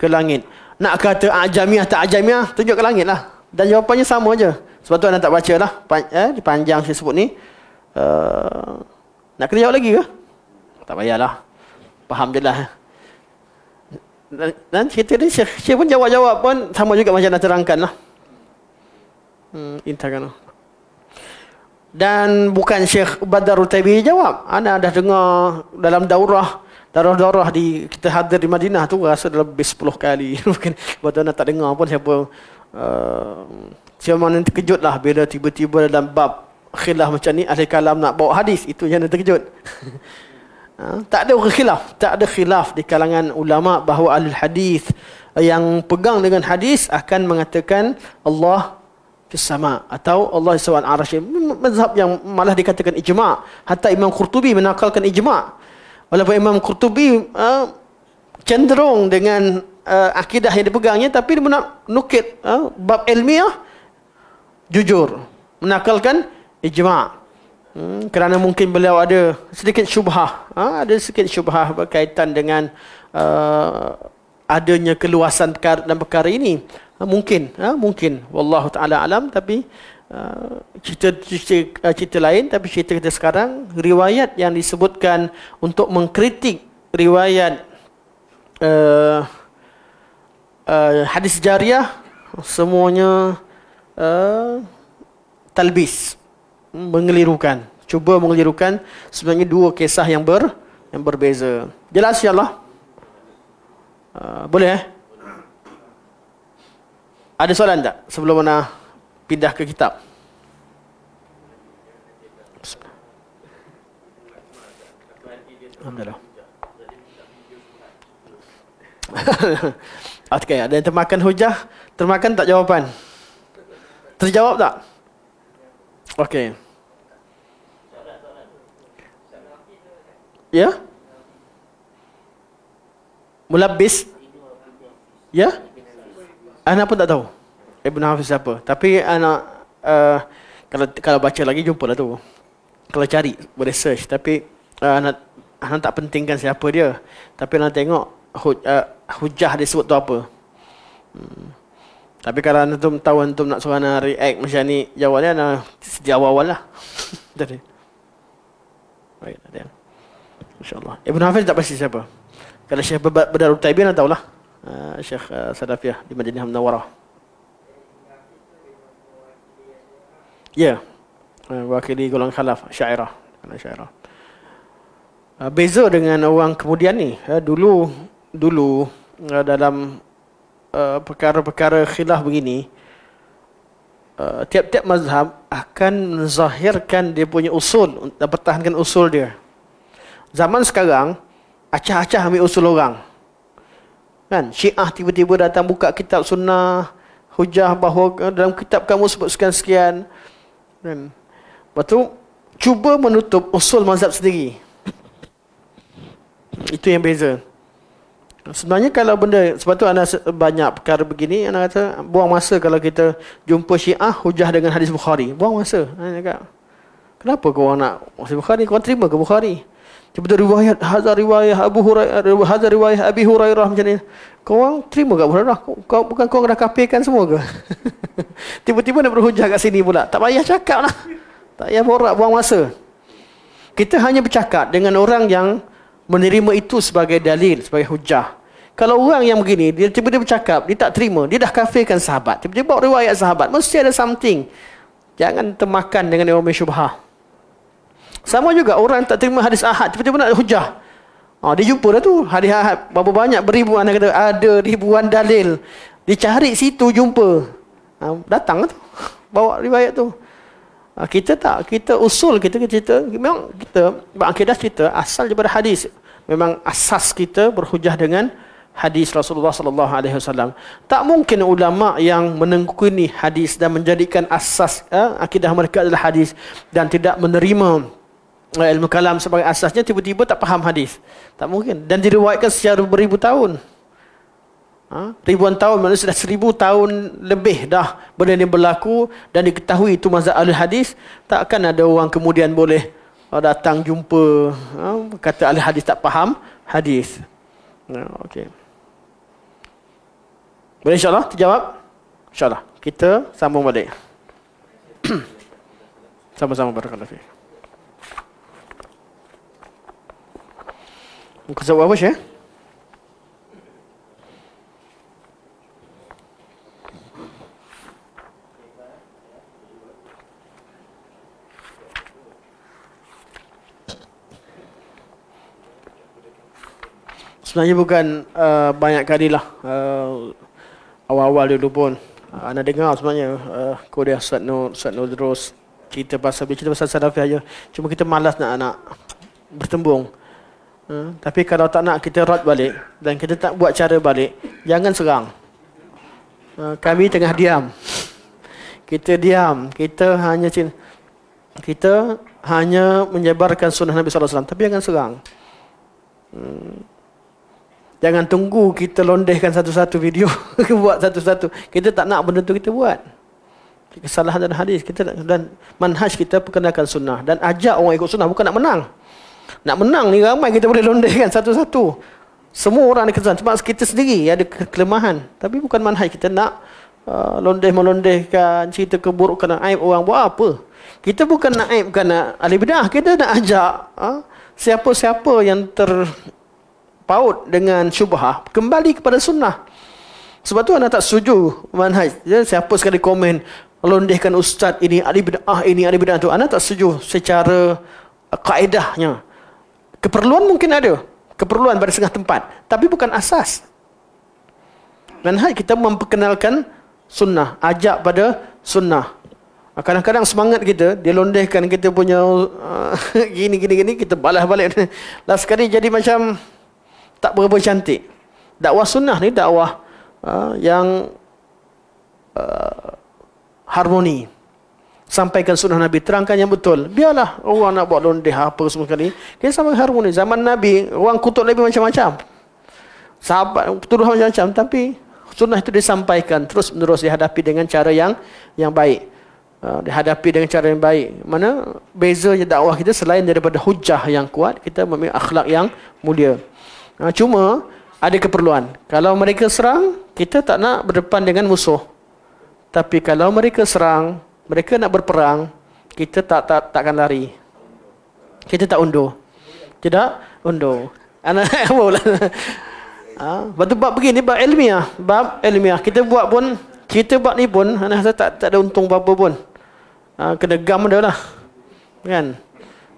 ke langit. Nak kata ajamiyah tak ajamiyah tunjuk ke langitlah. Dan jawapannya sama aja. Sebab tu anda tak baca lah. Eh, panjang saya sebut ni uh, nak kena jawab lagi ke? Tak payahlah. Faham je lah. Dan cerita ni, Syekh, pun jawab-jawab pun sama juga macam nak terangkan lah. Hmm, intakan lah. Dan bukan Syekh Badar Utaibi jawab. Anda dah dengar dalam daurah darah-darah di kita hadir di Madinah tu rasa dah lebih 10 kali mungkin buat anak tak dengar pun siapa uh, siapa mana lah, bila tiba-tiba dalam bab khilaf macam ni ahli kalam nak bawa hadis itu yang terkejut ha? tak ada orang khilaf tak ada khilaf di kalangan ulama bahawa ahli hadis yang pegang dengan hadis akan mengatakan Allah ke atau Allah SWT arasy mazhab yang malah dikatakan ijma' hatta Imam Qurtubi menakalkan ijma' walaupun Imam Qurtubi uh, cenderung dengan uh, akidah yang dipegangnya tapi dia nak nukit uh, bab ilmiah jujur menakalkan ijma' eh, hmm, kerana mungkin beliau ada sedikit syubhah ha, ada sedikit syubhah berkaitan dengan uh, adanya keluasan dalam perkara ini ha, mungkin ha, mungkin wallahu taala alam tapi uh, cerita, cerita uh, cerita lain tapi cerita kita sekarang riwayat yang disebutkan untuk mengkritik riwayat uh, uh, hadis jariah semuanya uh, talbis mengelirukan. Cuba mengelirukan sebenarnya dua kisah yang ber yang berbeza. Jelas ya Allah. Uh, boleh eh? Ada soalan tak sebelum mana pindah ke kitab? Alhamdulillah. okay, ada yang termakan hujah? Termakan tak jawapan? Terjawab tak? Okay. Ya? Mulabis? Ya? Anak pun tak tahu. Ibn Hafiz siapa. Tapi anak... Uh, kalau kalau baca lagi jumpa lah tu. Kalau cari, boleh search. Tapi uh, anak, anak tak pentingkan siapa dia. Tapi anak tengok huj, uh, eh, hujah dia sebut tu apa. Hmm. Tapi kalau anda tahu antum nak suruh anak react macam ni, jawab dia anak sejak awal-awal lah. Jadi. Baik, ada yang. InsyaAllah. Ibn Hafiz tak pasti siapa. Kalau Syekh Badarul Taibin, tahu lah. Ah, Syekh ah, Sadafiyah di Madinah Munawarah. Ya. Ah, Wakili golongan khalaf, syairah. syairah. Beza dengan orang kemudian ni. Dulu, dulu dalam perkara-perkara khilaf begini, tiap-tiap mazhab akan menzahirkan dia punya usul, mempertahankan usul dia zaman sekarang acah-acah ambil usul orang kan syiah tiba-tiba datang buka kitab sunnah hujah bahawa eh, dalam kitab kamu sebut sekian-sekian kan lepas tu cuba menutup usul mazhab sendiri itu yang beza Sebenarnya kalau benda Sebab tu anda banyak perkara begini Anda kata buang masa kalau kita Jumpa syiah hujah dengan hadis Bukhari Buang masa Anda cakap Kenapa korang nak hadis Bukhari Kau terima ke Bukhari dari riwayat Hazar riwayat Abu Hurairah Hazar riwayat Abi Hurairah macam ni. Kau orang terima gak? Hurairah? Kau, bukan kau dah kafirkan semua ke? Tiba-tiba nak berhujah kat sini pula. Tak payah cakap lah. Tak payah borak buang masa. Kita hanya bercakap dengan orang yang menerima itu sebagai dalil, sebagai hujah. Kalau orang yang begini, dia tiba-tiba bercakap, dia tak terima. Dia dah kafirkan sahabat. Tiba-tiba bawa riwayat sahabat. Mesti ada something. Jangan termakan dengan orang yang syubhah. Sama juga orang tak terima hadis ahad, tiba-tiba nak hujah. Ha, dia jumpa lah tu, hadis ahad, berapa banyak beribu dia kata ada ribuan dalil. dicari situ jumpa. Ha, datang lah tu, bawa riwayat tu. Ha, kita tak, kita usul kita, kita cerita, memang kita, Mbak Akidah cerita asal daripada hadis. Memang asas kita berhujah dengan hadis Rasulullah sallallahu alaihi wasallam. Tak mungkin ulama yang menengkuni hadis dan menjadikan asas eh, akidah mereka adalah hadis dan tidak menerima Eh, ilmu Kalam sebagai asasnya tiba-tiba tak faham hadis. Tak mungkin. Dan diriwayatkan secara beribu tahun. Ha? Ribuan tahun maknanya sudah seribu tahun lebih dah benda ini berlaku dan diketahui itu mazhab ahli hadis. Takkan ada orang kemudian boleh oh, datang jumpa ha? kata ahli hadis tak faham hadis. Ha, okay. Boleh insyaAllah terjawab? InsyaAllah. Kita sambung balik. Sama-sama berkata-kata. Muka surat berapa, Syekh? Sebenarnya bukan uh, banyak kali lah. Uh, awal-awal dulu pun. Uh, eh, anda dengar sebenarnya uh, kuliah Ustaz Nur, Terus. Kita pasal, kita pasal Salafi aja. Cuma kita malas nak anak bertembung. Tapi kalau tak nak kita rot balik dan kita tak buat cara balik, jangan serang. Uh, kami tengah diam. Kita diam. Kita hanya cin- kita hanya menyebarkan sunnah Nabi Sallallahu Alaihi Wasallam. Tapi jangan serang. Hmm. Jangan tunggu kita londehkan satu-satu video. buat satu-satu. Kita tak nak benda itu kita buat. Kesalahan dan hadis. Kita dan manhaj kita perkenalkan sunnah. Dan ajak orang ikut sunnah. Bukan nak menang. Nak menang ni ramai kita boleh londehkan satu-satu. Semua orang ada kesan. Sebab kita sendiri ada kelemahan. Tapi bukan manhaj kita nak uh, londeh-melondehkan, cerita keburukan, aib orang buat apa. Kita bukan nak aibkan nak ahli bidah. Kita nak ajak uh, siapa-siapa yang terpaut dengan syubah kembali kepada sunnah. Sebab tu anda tak setuju manhaj. Ya, siapa sekali komen londehkan ustaz ini, ahli bidah ah, ini, ahli bidah tu. anda tak setuju secara kaedahnya keperluan mungkin ada keperluan pada setengah tempat tapi bukan asas dan hai kita memperkenalkan sunnah ajak pada sunnah ah, kadang-kadang semangat kita dilondehkan kita punya uh, gini gini gini kita balas balik last sekali jadi macam tak berapa cantik dakwah sunnah ni dakwah uh, yang uh, harmoni sampaikan sunnah Nabi, terangkan yang betul. Biarlah orang nak buat londeh apa semua kali. Dia sama harmoni. Zaman Nabi, orang kutuk Nabi macam-macam. Sahabat tuduh macam-macam. Tapi sunnah itu disampaikan terus menerus dihadapi dengan cara yang yang baik. Uh, dihadapi dengan cara yang baik. Mana bezanya dakwah kita selain daripada hujah yang kuat, kita memiliki akhlak yang mulia. Uh, cuma ada keperluan. Kalau mereka serang, kita tak nak berdepan dengan musuh. Tapi kalau mereka serang, mereka nak berperang, kita tak tak takkan lari. Kita tak undur. Tidak undur. Anak apa pula? Ha, bab begini bab ilmiah, bab ilmiah. Kita buat pun kita buat ni pun anak saya tak tak ada untung apa-apa pun. Ha, kena gam dia lah. Kan?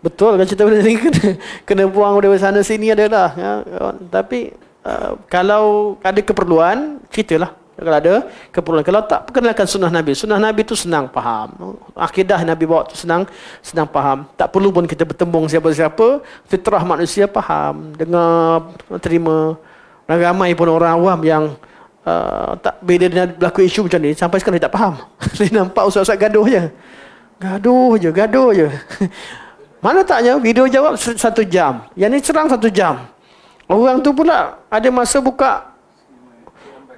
Betul kan cerita benda ni kena, kena buang dari sana sini adalah. Ya. Ha? Tapi uh, kalau ada keperluan, ceritalah. Kalau ada keperluan. Kalau tak, perkenalkan sunnah Nabi. Sunnah Nabi itu senang faham. Akidah Nabi bawa itu senang, senang faham. Tak perlu pun kita bertembung siapa-siapa. Fitrah manusia faham. Dengar, terima. Ramai pun orang awam yang uh, tak beda dengan berlaku isu macam ni. Sampai sekarang dia tak faham. dia nampak usah-usah gaduh je. Gaduh je, gaduh je. Mana taknya video jawab satu jam. Yang ni cerang satu jam. Orang tu pula ada masa buka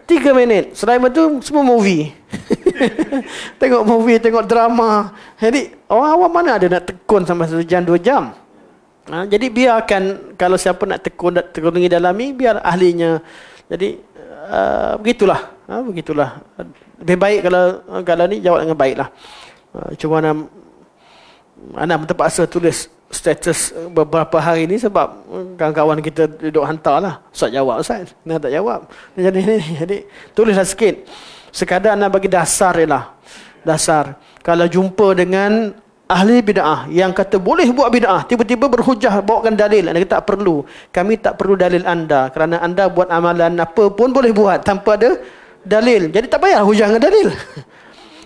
Tiga minit. Selain itu, semua movie. tengok movie, tengok drama. Jadi, orang awam mana ada nak tekun sampai satu jam, dua jam? Ha, jadi, biarkan kalau siapa nak tekun, nak tekun dengan dalami, biar ahlinya. Jadi, uh, begitulah. Ha, begitulah. Lebih baik kalau kalau ni jawab dengan baiklah. Uh, cuma nak, anak terpaksa tulis status eh, beberapa hari ni sebab eh, kawan-kawan kita duduk hantar lah. Ustaz jawab, Ustaz. Dia tak jawab. Jadi, ni, jadi tulislah sikit. Sekadar nak bagi dasar ialah. Dasar. Kalau jumpa dengan ahli bid'ah yang kata boleh buat bid'ah, tiba-tiba berhujah bawakan dalil. Anda kata tak perlu. Kami tak perlu dalil anda. Kerana anda buat amalan apa pun boleh buat tanpa ada dalil. Jadi tak payah hujah dengan dalil.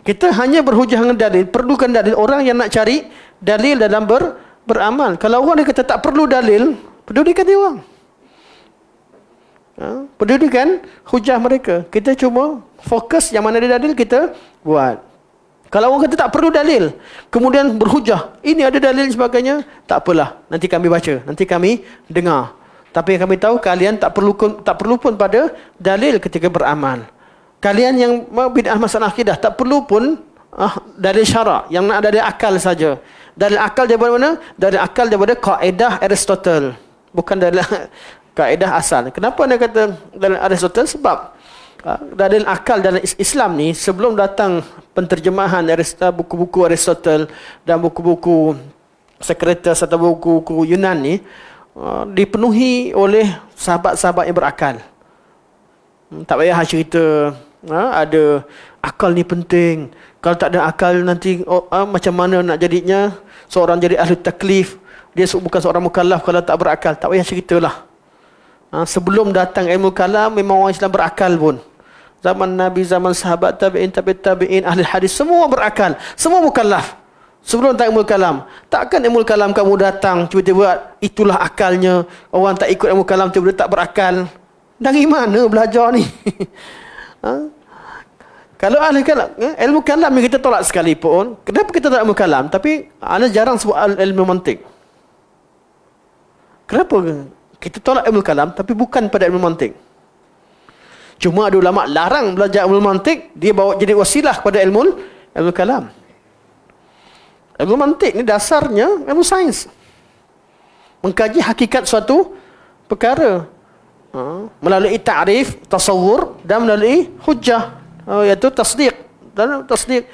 Kita hanya berhujah dengan dalil. Perlukan dalil. Orang yang nak cari dalil dalam ber, beramal. Kalau orang dia kata tak perlu dalil, pedulikan dia orang. Ha? Pedulikan hujah mereka. Kita cuba fokus yang mana dia dalil, kita buat. Kalau orang kata tak perlu dalil, kemudian berhujah, ini ada dalil sebagainya, tak apalah. Nanti kami baca, nanti kami dengar. Tapi yang kami tahu kalian tak perlu tak perlu pun pada dalil ketika beramal. Kalian yang bid'ah masalah akidah tak perlu pun ah, dalil syarak yang nak ada dari akal saja. Dari akal daripada mana? Dari akal daripada kaedah Aristotle. Bukan dari kaedah asal. Kenapa dia kata dari Aristotle? Sebab ah, dari akal dalam Islam ni sebelum datang penterjemahan buku-buku Aristotle dan buku-buku Sekretas atau buku-buku Yunan ni ah, dipenuhi oleh sahabat-sahabat yang berakal. Hmm, tak payah cerita ha, ada akal ni penting kalau tak ada akal nanti oh, ha, macam mana nak jadinya seorang jadi ahli taklif dia bukan seorang mukallaf kalau tak berakal tak payah ceritalah ha, sebelum datang ilmu kalam memang orang Islam berakal pun zaman nabi zaman sahabat tabi'in tabi'in tabi'in ahli hadis semua berakal semua mukallaf Sebelum tak ilmu kalam. Takkan ilmu kalam kamu datang, tiba-tiba itulah akalnya. Orang tak ikut ilmu kalam, tiba-tiba tak berakal. Dari mana belajar ni? Ha? Kalau ahli kalam, eh, ilmu kalam yang kita tolak sekali pun, kenapa kita tak ilmu kalam? Tapi anda jarang sebut ilmu mantik. Kenapa kita tolak ilmu kalam tapi bukan pada ilmu mantik? Cuma ada ulama larang belajar ilmu mantik, dia bawa jadi wasilah kepada ilmu ilmu kalam. Ilmu mantik ni dasarnya ilmu sains. Mengkaji hakikat suatu perkara melalui ta'rif tasawur dan melalui hujah oh, iaitu tasdik dan tasdik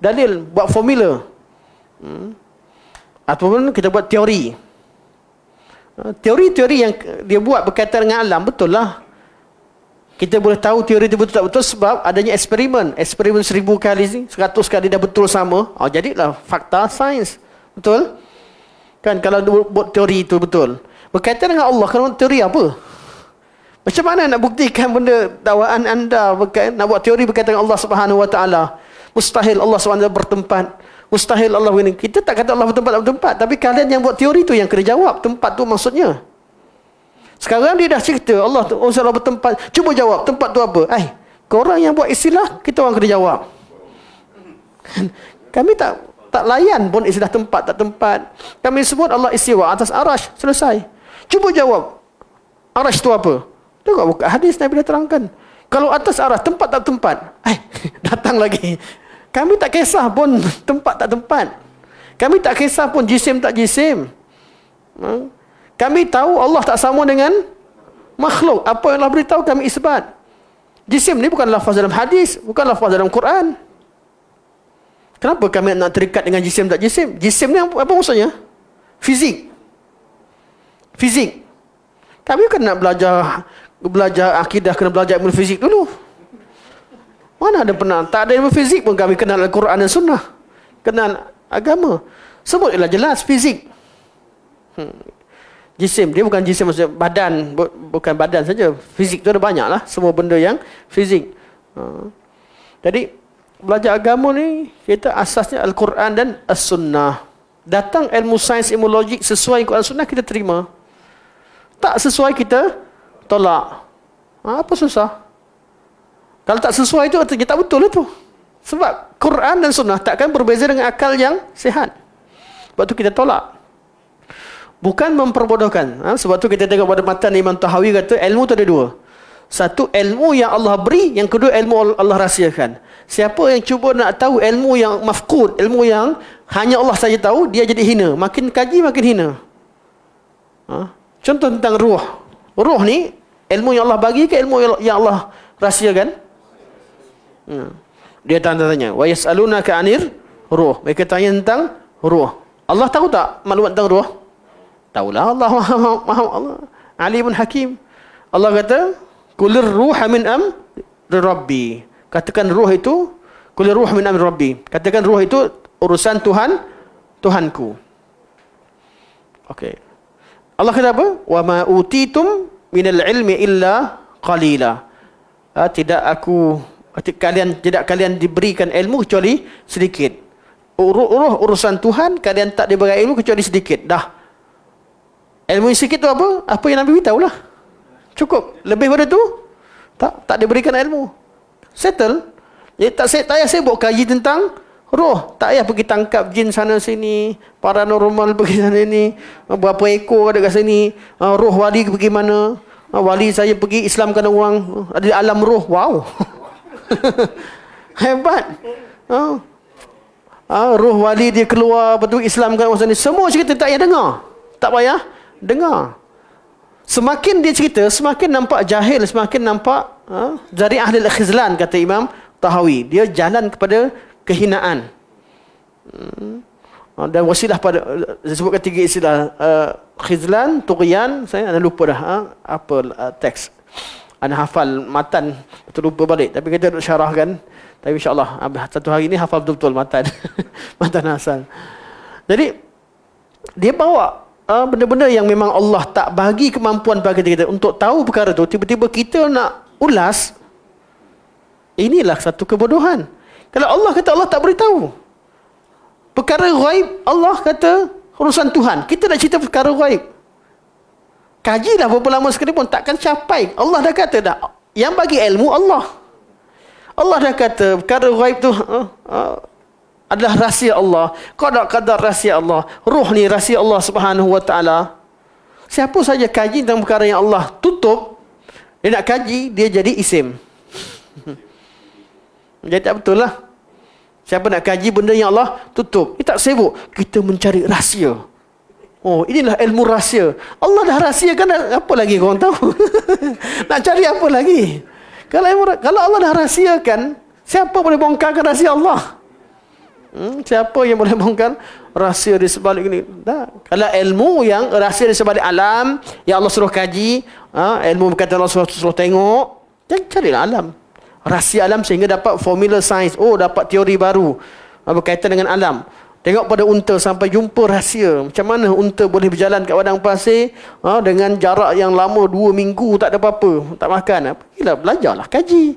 dalil buat formula hmm. ataupun kita buat teori ah, teori-teori yang dia buat berkaitan dengan alam betul lah kita boleh tahu teori itu betul tak betul sebab adanya eksperimen eksperimen seribu kali seratus kali dah betul sama oh, jadilah fakta sains betul kan kalau buat teori itu betul berkaitan dengan Allah kalau teori apa macam mana nak buktikan benda dakwaan anda berkait, nak buat teori berkaitan Allah Subhanahu Wa Taala? Mustahil Allah Subhanahu SWT bertempat. Mustahil Allah ini. Kita tak kata Allah bertempat atau tempat. Tapi kalian yang buat teori tu yang kena jawab. Tempat tu maksudnya. Sekarang dia dah cerita Allah tu, oh, Allah bertempat. Cuba jawab tempat tu apa? Eh, korang yang buat istilah, kita orang kena jawab. Kami tak tak layan pun istilah tempat tak tempat. Kami sebut Allah istiwa atas arash. Selesai. Cuba jawab. Arash tu apa? Tengok buka hadis Nabi dah terangkan. Kalau atas arah, tempat tak tempat. Eh, datang lagi. Kami tak kisah pun tempat tak tempat. Kami tak kisah pun jisim tak jisim. Ha? Kami tahu Allah tak sama dengan makhluk. Apa yang Allah beritahu kami isbat. Jisim ni bukan lafaz dalam hadis, bukan lafaz dalam Quran. Kenapa kami nak terikat dengan jisim tak jisim? Jisim ni apa, apa maksudnya? Fizik. Fizik. Kami kan nak belajar belajar akidah kena belajar ilmu fizik dulu. Mana ada pernah? Tak ada ilmu fizik pun kami kenal Al-Quran dan Sunnah. Kenal agama. Sebutlah jelas fizik. Hmm. Jisim. Dia bukan jisim maksudnya badan. Bukan badan saja. Fizik tu ada banyak lah. Semua benda yang fizik. Hmm. Jadi, belajar agama ni kita asasnya Al-Quran dan As-Sunnah. Datang ilmu sains, ilmu logik sesuai Al-Quran Sunnah kita terima. Tak sesuai kita tolak. Ha, apa susah? Kalau tak sesuai itu, kita ya, tak betul itu. Lah sebab Quran dan Sunnah takkan berbeza dengan akal yang sihat. Sebab itu kita tolak. Bukan memperbodohkan. Ha, sebab itu kita tengok pada mata Imam Tahawi kata, ilmu itu ada dua. Satu ilmu yang Allah beri, yang kedua ilmu Allah rahsiakan. Siapa yang cuba nak tahu ilmu yang mafkud, ilmu yang hanya Allah saja tahu, dia jadi hina. Makin kaji, makin hina. Ha? Contoh tentang ruh. Ruh ni ilmu yang Allah bagi ke ilmu yang Allah rahsiakan? Hmm. Dia tanya tanya, "Wa yas'alunaka 'anil ruh." Mereka tanya tentang ruh. Allah tahu tak maklumat tentang ruh? lah Allah Maha Allah. Alimun Hakim. Allah kata, "Kulir ruh min am Rabbi." Katakan ruh itu kulir ruh min am Rabbi. Katakan ruh itu urusan Tuhan Tuhanku. Okey. Allah kata apa? Wa ma utitum minal ilmi illa qalila. Ha, tidak aku kalian tidak kalian diberikan ilmu kecuali sedikit. Urus urusan Tuhan kalian tak diberi ilmu kecuali sedikit. Dah. Ilmu yang sedikit tu apa? Apa yang Nabi beritahu lah. Cukup. Lebih pada tu tak tak diberikan ilmu. Settle. Jadi tak saya tak saya buat kaji tentang Roh, tak payah pergi tangkap jin sana sini, paranormal pergi sana sini, berapa ekor ada kat sini, ah, roh wali pergi mana, ah, wali saya pergi Islam kena orang, ada alam roh, wow. Hebat. Ha? roh wali dia keluar, betul islamkan orang sana, semua cerita tak payah dengar. Tak payah dengar. Semakin dia cerita, semakin nampak jahil, semakin nampak ha? dari ahli khizlan, kata Imam Tahawi. Dia jalan kepada kehinaan. Hmm. Ah, dan wasilah pada disebutkan tiga istilah uh, khizlan, tughyan, saya ana lupa dah ha? apa uh, teks. Ana hafal matan terlupa balik tapi kita nak syarahkan. Tapi insya-Allah satu hari ini hafal betul-betul matan. matan asal. Jadi dia bawa uh, benda-benda yang memang Allah tak bagi kemampuan bagi kita untuk tahu perkara tu tiba-tiba kita nak ulas inilah satu kebodohan. Kalau Allah kata Allah tak beritahu. Perkara ghaib Allah kata urusan Tuhan. Kita nak cerita perkara ghaib. Kajilah berapa lama sekali pun takkan capai. Allah dah kata dah. Yang bagi ilmu Allah. Allah dah kata perkara ghaib tu uh, uh, adalah rahsia Allah. Qadar kadar rahsia Allah. Ruh ni rahsia Allah Subhanahu wa taala. Siapa saja kaji tentang perkara yang Allah tutup dia nak kaji dia jadi isim. Jadi tak betul lah. Siapa nak kaji benda yang Allah tutup. Dia tak sibuk. Kita mencari rahsia. Oh, inilah ilmu rahsia. Allah dah rahsia kan apa lagi korang tahu? nak cari apa lagi? Kalau ilmu, kalau Allah dah rahsia kan, siapa boleh bongkarkan rahsia Allah? Hmm, siapa yang boleh bongkar rahsia di sebalik ini? Tak. Kalau ilmu yang rahsia di sebalik alam, yang Allah suruh kaji, ha, ilmu berkata Allah suruh, suruh tengok, dan carilah alam rahsia alam sehingga dapat formula sains. Oh, dapat teori baru berkaitan dengan alam. Tengok pada unta sampai jumpa rahsia. Macam mana unta boleh berjalan kat padang pasir ha, dengan jarak yang lama dua minggu tak ada apa-apa. Tak makan. Ha, Gila, belajarlah kaji.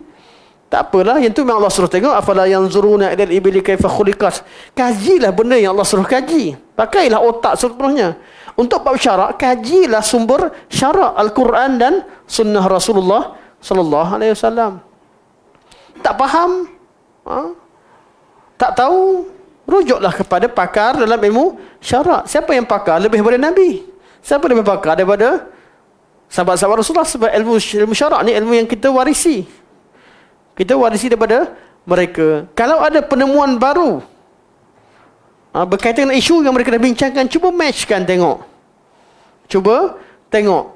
Tak apalah. Yang tu memang Allah suruh tengok. Afala yang zuruna ilal ibili kaifah khulikas. Kajilah benda yang Allah suruh kaji. Pakailah otak sepenuhnya. Untuk bab syarak, kajilah sumber syarak Al-Quran dan sunnah Rasulullah sallallahu alaihi wasallam tak faham, ha? tak tahu, rujuklah kepada pakar dalam ilmu syarak. Siapa yang pakar lebih daripada Nabi? Siapa lebih pakar daripada sahabat-sahabat Rasulullah sebab ilmu, ilmu syarak ni ilmu yang kita warisi. Kita warisi daripada mereka. Kalau ada penemuan baru ha, berkaitan dengan isu yang mereka dah bincangkan, cuba matchkan tengok. Cuba tengok.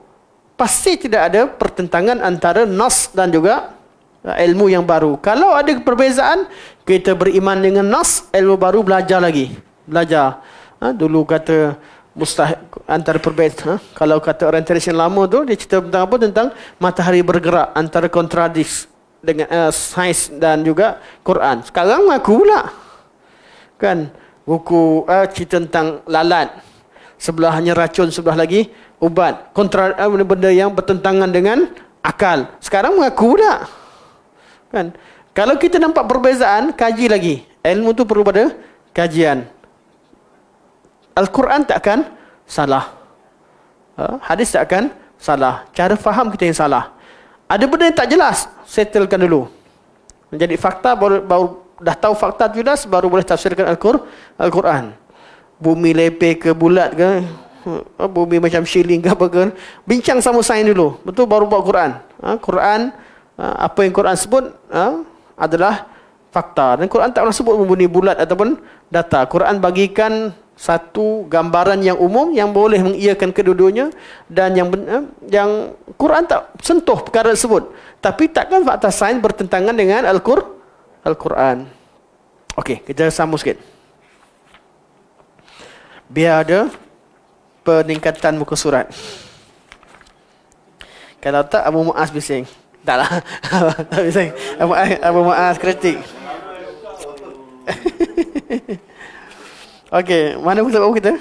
Pasti tidak ada pertentangan antara Nas dan juga Ha, ilmu yang baru. Kalau ada perbezaan, kita beriman dengan nas, ilmu baru belajar lagi. Belajar. Ha? Dulu kata mustahil antara perbezaan. Ha? Kalau kata orientasi yang lama tu, dia cerita tentang apa? Tentang matahari bergerak antara kontradiks dengan uh, sains dan juga Quran. Sekarang aku pula. Kan? Buku uh, cerita tentang lalat. Sebelahnya racun, sebelah lagi ubat. Kontra, uh, eh, benda yang bertentangan dengan akal. Sekarang mengaku pula. Kan? Kalau kita nampak perbezaan, kaji lagi. Ilmu tu perlu pada kajian. Al-Quran tak akan salah. Ha? Hadis tak akan salah. Cara faham kita yang salah. Ada benda yang tak jelas, settlekan dulu. Menjadi fakta, baru, baru dah tahu fakta jelas, baru boleh tafsirkan Al-Quran. Al-Quran. Bumi lepek ke bulat ke, ha, bumi macam shilling ke apa ke. Bincang sama sains dulu. Betul baru buat Quran. Ha, Quran, Ah, apa yang Quran sebut ah, adalah fakta. Dan Quran tak pernah sebut membunyi bulat ataupun data. Quran bagikan satu gambaran yang umum yang boleh mengiyakan kedudukannya dan yang ah, yang Quran tak sentuh perkara tersebut. Tapi takkan fakta sains bertentangan dengan Al-Quran. Okey, kita sambung sikit. Biar ada peningkatan muka surat. Kalau tak, Abu Mu'az bising. Tak lah. Tak bisa. Abu Abu Muaz kritik. Okey, mana pula buku kita?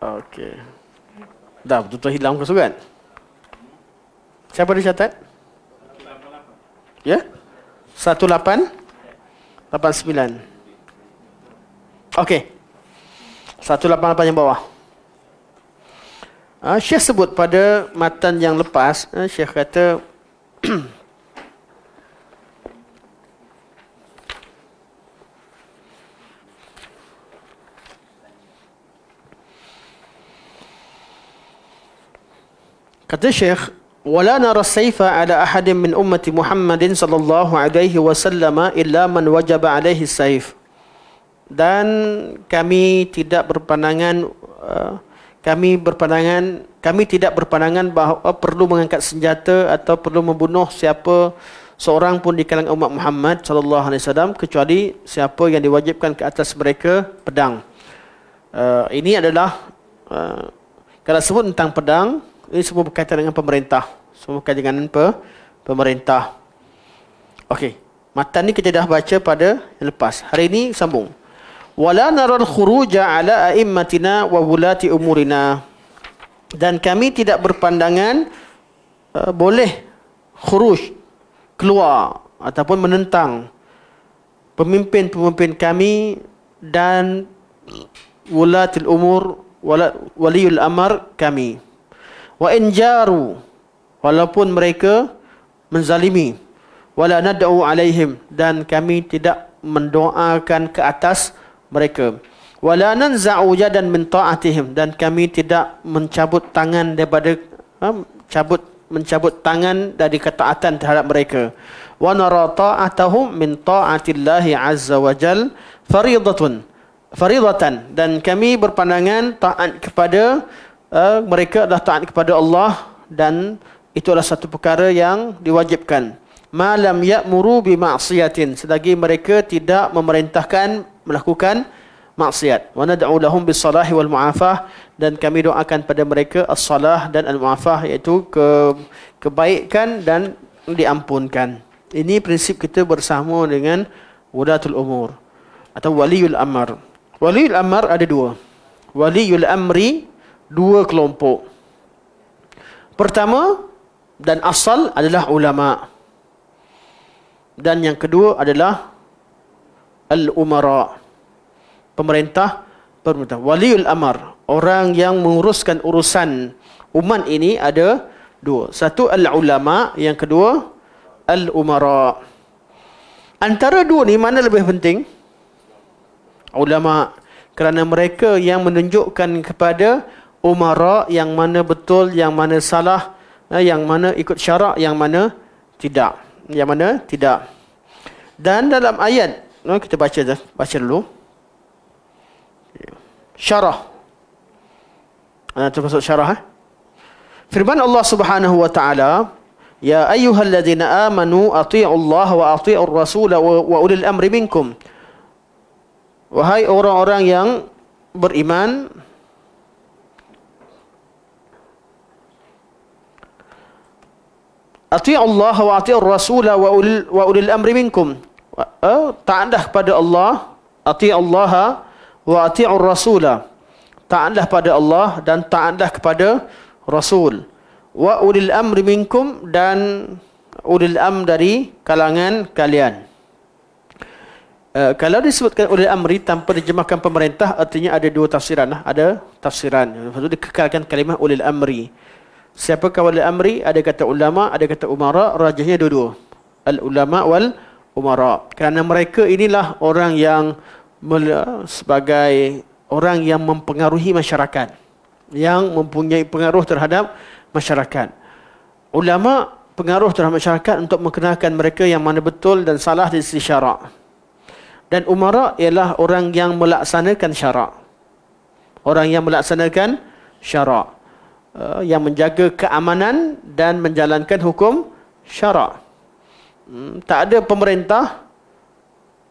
Okey. Dah, betul-betul hilang ke surat? Siapa ada catat? Ya? Yeah? 1889. Okey. 188 yang bawah. Uh, Syekh sebut pada matan yang lepas, uh, Syekh kata Kata Syekh, "Wala nara sayfa ala ahadin min ummati Muhammadin sallallahu alaihi wasallam illa man wajaba alaihi sayf." dan kami tidak berpandangan eh, kami berpandangan kami tidak berpandangan bahawa perlu mengangkat senjata atau perlu membunuh siapa seorang pun di kalangan umat Muhammad sallallahu alaihi wasallam kecuali siapa yang diwajibkan ke atas mereka pedang. Eh, ini adalah eh, kalau sebut tentang pedang ini semua berkaitan dengan pemerintah. Semua berkaitan dengan pe, pemerintah. Okey. Matan ni kita dah baca pada lepas. Hari ini sambung wala naral khuruja ala a'immatina wa wulati umurina dan kami tidak berpandangan uh, boleh khuruj keluar ataupun menentang pemimpin-pemimpin kami dan wulati umur wala, waliul amar kami wa in jaru walaupun mereka menzalimi wala nad'u alaihim dan kami tidak mendoakan ke atas mereka wala nanza'u dan min dan kami tidak mencabut tangan daripada ha, cabut mencabut tangan dari ketaatan terhadap mereka wa nara ta'atahum min ta'atillah azza wa jal fariidatan fariidatan dan kami berpandangan taat kepada uh, mereka adalah taat kepada Allah dan itu adalah satu perkara yang diwajibkan malam ya'muru bi ma'siyatin selagi mereka tidak memerintahkan melakukan maksiat. Wa nad'u lahum bis-salah wal mu'afah dan kami doakan pada mereka as-salah dan al-mu'afah iaitu ke kebaikan dan diampunkan. Ini prinsip kita bersama dengan wadatul umur atau waliul amr. Waliul amr ada dua. Waliul amri dua kelompok. Pertama dan asal adalah ulama. Dan yang kedua adalah al-umara pemerintah pemerintah waliul amar orang yang menguruskan urusan umat ini ada dua satu al-ulama yang kedua al-umara antara dua ni mana lebih penting ulama kerana mereka yang menunjukkan kepada umara yang mana betul yang mana salah eh, yang mana ikut syarak yang mana tidak yang mana tidak dan dalam ayat no, kita baca dah, baca dulu. Syarah. Ana ah, termasuk syarah eh? Firman Allah Subhanahu wa taala, "Ya ayyuhalladzina amanu athi'u Allah wa athi'ur rasul wa, wa ulil amri minkum." Wahai orang-orang yang beriman, Ati Allah wa ati Rasul wa ulil amri minkum taatlah kepada Allah, ati Allah wa ati'ur rasula. Taatlah pada Allah dan taatlah kepada Rasul. Wa ulil amri minkum dan ulil am dari kalangan kalian. Uh, kalau disebutkan ulil amri tanpa dijemahkan pemerintah artinya ada dua tafsiran lah. ada tafsiran Lepas itu dikekalkan kalimah ulil amri siapa kawal amri ada kata ulama ada kata umara rajahnya dua-dua al ulama wal umara kerana mereka inilah orang yang sebagai orang yang mempengaruhi masyarakat yang mempunyai pengaruh terhadap masyarakat ulama pengaruh terhadap masyarakat untuk mengenalkan mereka yang mana betul dan salah di sisi syarak dan umara ialah orang yang melaksanakan syarak orang yang melaksanakan syarak uh, yang menjaga keamanan dan menjalankan hukum syarak Hmm, tak ada pemerintah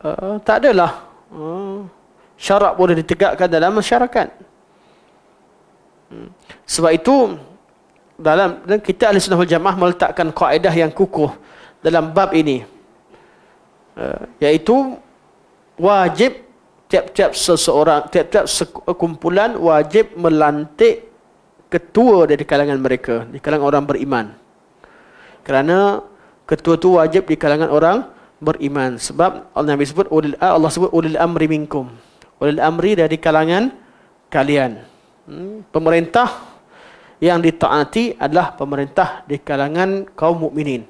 uh, tak adalah hmm, syarak boleh ditegakkan dalam masyarakat hmm, sebab itu dalam kita ahli sunnah wal jamaah meletakkan kaedah yang kukuh dalam bab ini uh, iaitu wajib tiap-tiap seseorang tiap-tiap sekumpulan wajib melantik ketua dari kalangan mereka di kalangan orang beriman kerana ketua itu wajib di kalangan orang beriman sebab Allah Nabi sebut ulil Allah sebut ulil amri minkum ulil amri dari kalangan kalian hmm, pemerintah yang ditaati adalah pemerintah di kalangan kaum mukminin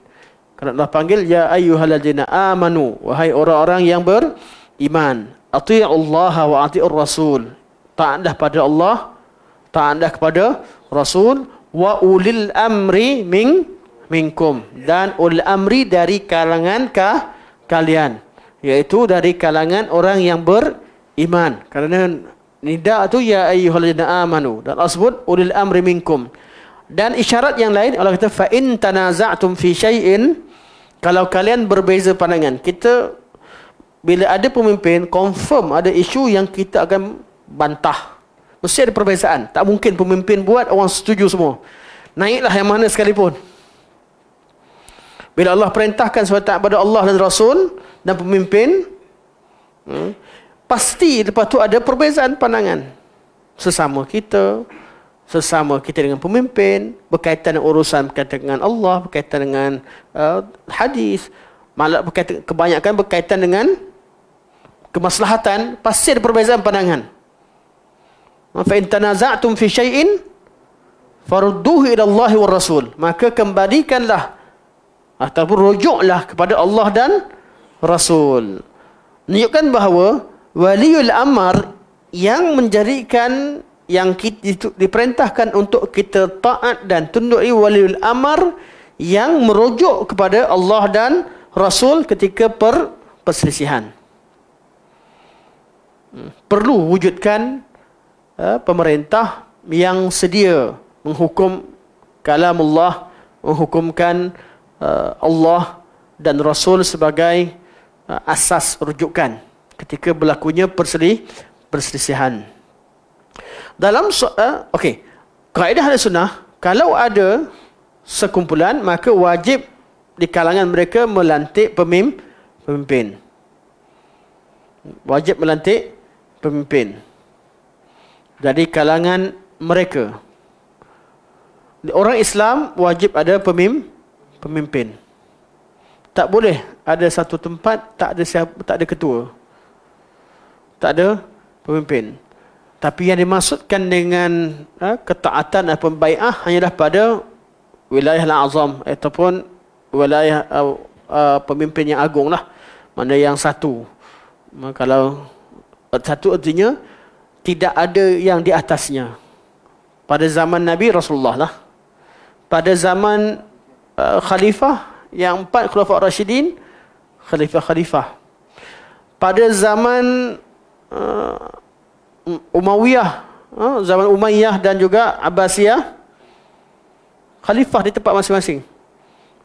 kerana Allah panggil ya ayyuhallazina amanu wahai orang-orang yang beriman Allah wa atiur rasul taatlah pada Allah taatlah kepada rasul wa ulil amri minkum minkum dan ul amri dari kalangan kah kalian yaitu dari kalangan orang yang beriman kerana nida tu ya ayyuhallazina amanu dan asbud ulil amri minkum dan isyarat yang lain Allah kata fa in tanaza'tum fi syai'in kalau kalian berbeza pandangan kita bila ada pemimpin confirm ada isu yang kita akan bantah mesti ada perbezaan tak mungkin pemimpin buat orang setuju semua naiklah yang mana sekalipun bila Allah perintahkan sesuatu kepada Allah dan Rasul dan pemimpin, hmm, pasti lepas tu ada perbezaan pandangan. Sesama kita, sesama kita dengan pemimpin, berkaitan dengan urusan berkaitan dengan Allah, berkaitan dengan uh, hadis, malah berkaitan, kebanyakan berkaitan dengan kemaslahatan, pasti ada perbezaan pandangan. Fa in tanaza'tum fi syai'in farudduhu ila Allah wa Rasul. Maka kembalikanlah ataupun rujuklah kepada Allah dan Rasul. Menunjukkan bahawa waliul amar yang menjadikan yang kita diperintahkan untuk kita taat dan tunduk waliul amar yang merujuk kepada Allah dan Rasul ketika per perselisihan. Hmm, perlu wujudkan uh, pemerintah yang sedia menghukum kalamullah menghukumkan Uh, Allah dan Rasul sebagai uh, asas rujukan ketika berlakunya perselisih perselisihan. Dalam uh, okey, kaedah hadis sunnah, kalau ada sekumpulan maka wajib di kalangan mereka melantik pemimpin. Wajib melantik pemimpin. Dari kalangan mereka. Orang Islam wajib ada pemimpin pemimpin. Tak boleh ada satu tempat tak ada siapa, tak ada ketua. Tak ada pemimpin. Tapi yang dimaksudkan dengan ha, ketaatan ataupun bai'ah hanyalah pada wilayah al-azam ataupun wilayah uh, uh, pemimpin yang agung lah. Mana yang satu. Kalau satu artinya tidak ada yang di atasnya. Pada zaman Nabi Rasulullah lah. Pada zaman Eh, khalifah yang empat khulafa rasyidin khalifah-khalifah pada zaman uh, Umayyah uh, zaman Umayyah dan juga Abbasiyah khalifah di tempat masing-masing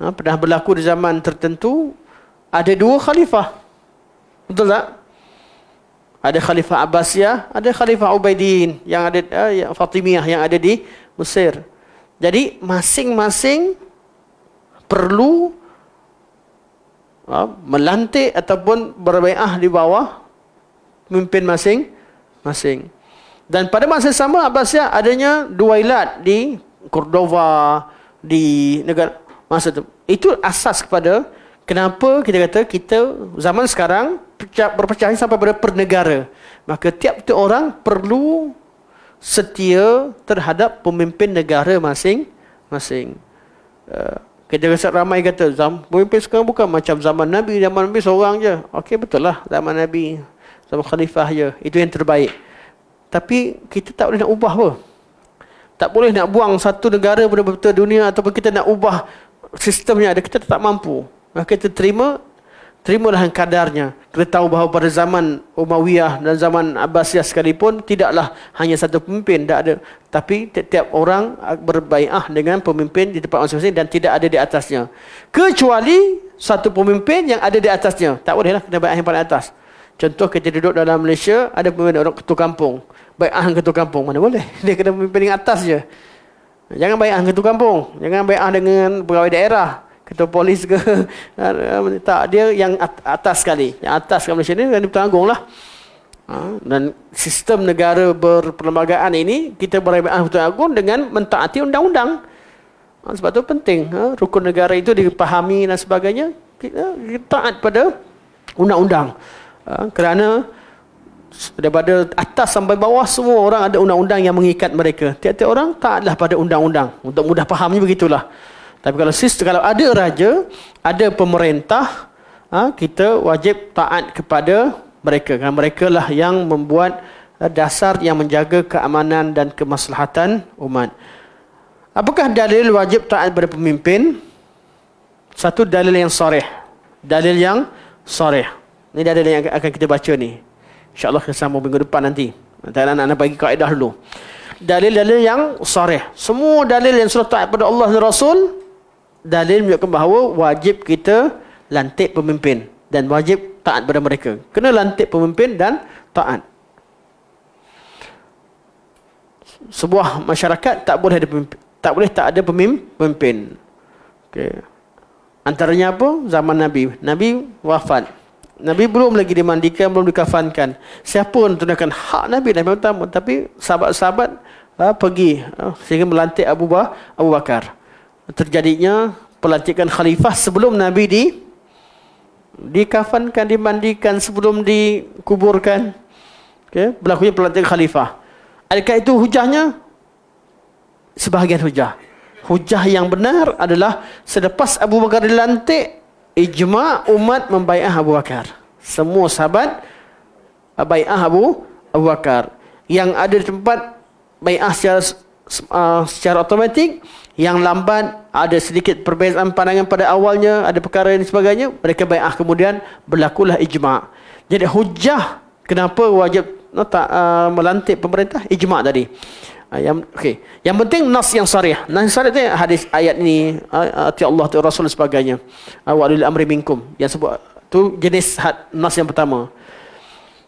uh, pernah berlaku di zaman tertentu ada dua khalifah betul tak ada khalifah Abbasiyah ada khalifah Ubaidin yang ada uh, Fatimiyah yang ada di Mesir jadi masing-masing perlu uh, melantik ataupun berbaikah di bawah pemimpin masing-masing. Dan pada masa sama Abbasiyah adanya dua ilat di Cordova, di negara masa itu. Itu asas kepada kenapa kita kata kita zaman sekarang pecah, berpecah sampai pada pernegara. Maka tiap tu orang perlu setia terhadap pemimpin negara masing-masing. Uh, eh, kita rasa ramai kata, zaman pemimpin sekarang bukan macam zaman Nabi. Zaman Nabi seorang je. Okey, betul lah. Zaman Nabi, zaman khalifah je. Itu yang terbaik. Tapi kita tak boleh nak ubah apa. Tak boleh nak buang satu negara benda-benda dunia ataupun kita nak ubah sistemnya. Kita tak mampu. Maka kita terima terimalah yang kadarnya. Kita tahu bahawa pada zaman Umayyah dan zaman Abbasiyah sekalipun tidaklah hanya satu pemimpin, tidak ada. Tapi setiap orang berbaikah dengan pemimpin di tempat masing-masing dan tidak ada di atasnya. Kecuali satu pemimpin yang ada di atasnya. Tak bolehlah kena baikah yang paling atas. Contoh kita duduk dalam Malaysia, ada pemimpin orang ketua kampung. Baikah yang ketua kampung, mana boleh. Dia kena pemimpin yang atas saja. Jangan baikah yang ketua kampung. Jangan baikah dengan pegawai daerah ketua polis ke tak dia yang atas sekali yang atas kat Malaysia ni yang bertanggung lah ha, dan sistem negara berperlembagaan ini kita berambil ah, agung dengan mentaati undang-undang ha, sebab tu penting ha, rukun negara itu dipahami dan sebagainya kita, kita taat pada undang-undang ha, kerana daripada atas sampai bawah semua orang ada undang-undang yang mengikat mereka tiap-tiap orang taatlah pada undang-undang untuk mudah fahamnya begitulah tapi kalau sistem kalau ada raja, ada pemerintah, ha, kita wajib taat kepada mereka. Kerana mereka lah yang membuat ha, dasar yang menjaga keamanan dan kemaslahatan umat. Apakah dalil wajib taat kepada pemimpin? Satu dalil yang sarih. Dalil yang sarih. Ini dalil yang akan kita baca ni. InsyaAllah kita sambung minggu depan nanti. Nanti anak nak bagi kaedah dulu. Dalil-dalil yang sarih. Semua dalil yang sudah taat kepada Allah dan Rasul, dalil menunjukkan bahawa wajib kita lantik pemimpin dan wajib taat pada mereka. Kena lantik pemimpin dan taat. Sebuah masyarakat tak boleh ada pemimpin, tak boleh tak ada pemimpin. Okey. Antaranya apa? Zaman Nabi. Nabi wafat. Nabi belum lagi dimandikan, belum dikafankan. Siapa pun tunaikan hak Nabi Nabi pertama? Tapi sahabat-sahabat uh, pergi uh, sehingga melantik Abu, bah, Abu Bakar terjadinya pelantikan khalifah sebelum Nabi di dikafankan, dimandikan sebelum dikuburkan. Okay, berlakunya pelantikan khalifah. Adakah itu hujahnya? Sebahagian hujah. Hujah yang benar adalah selepas Abu Bakar dilantik, ijma umat membaiah Abu Bakar. Semua sahabat baiah Abu Abu Bakar. Yang ada di tempat baiah secara uh, secara automatik yang lambat ada sedikit perbezaan pandangan pada awalnya ada perkara dan sebagainya mereka bai'ah kemudian berlakulah ijma' jadi hujah kenapa wajib no, tak uh, melantik pemerintah ijma' tadi uh, yang okey yang penting nas yang sarih nas yang sarih tu hadis ayat ni uh, ati Allah tu rasul dan sebagainya awalul amri minkum yang sebut tu jenis had, nas yang pertama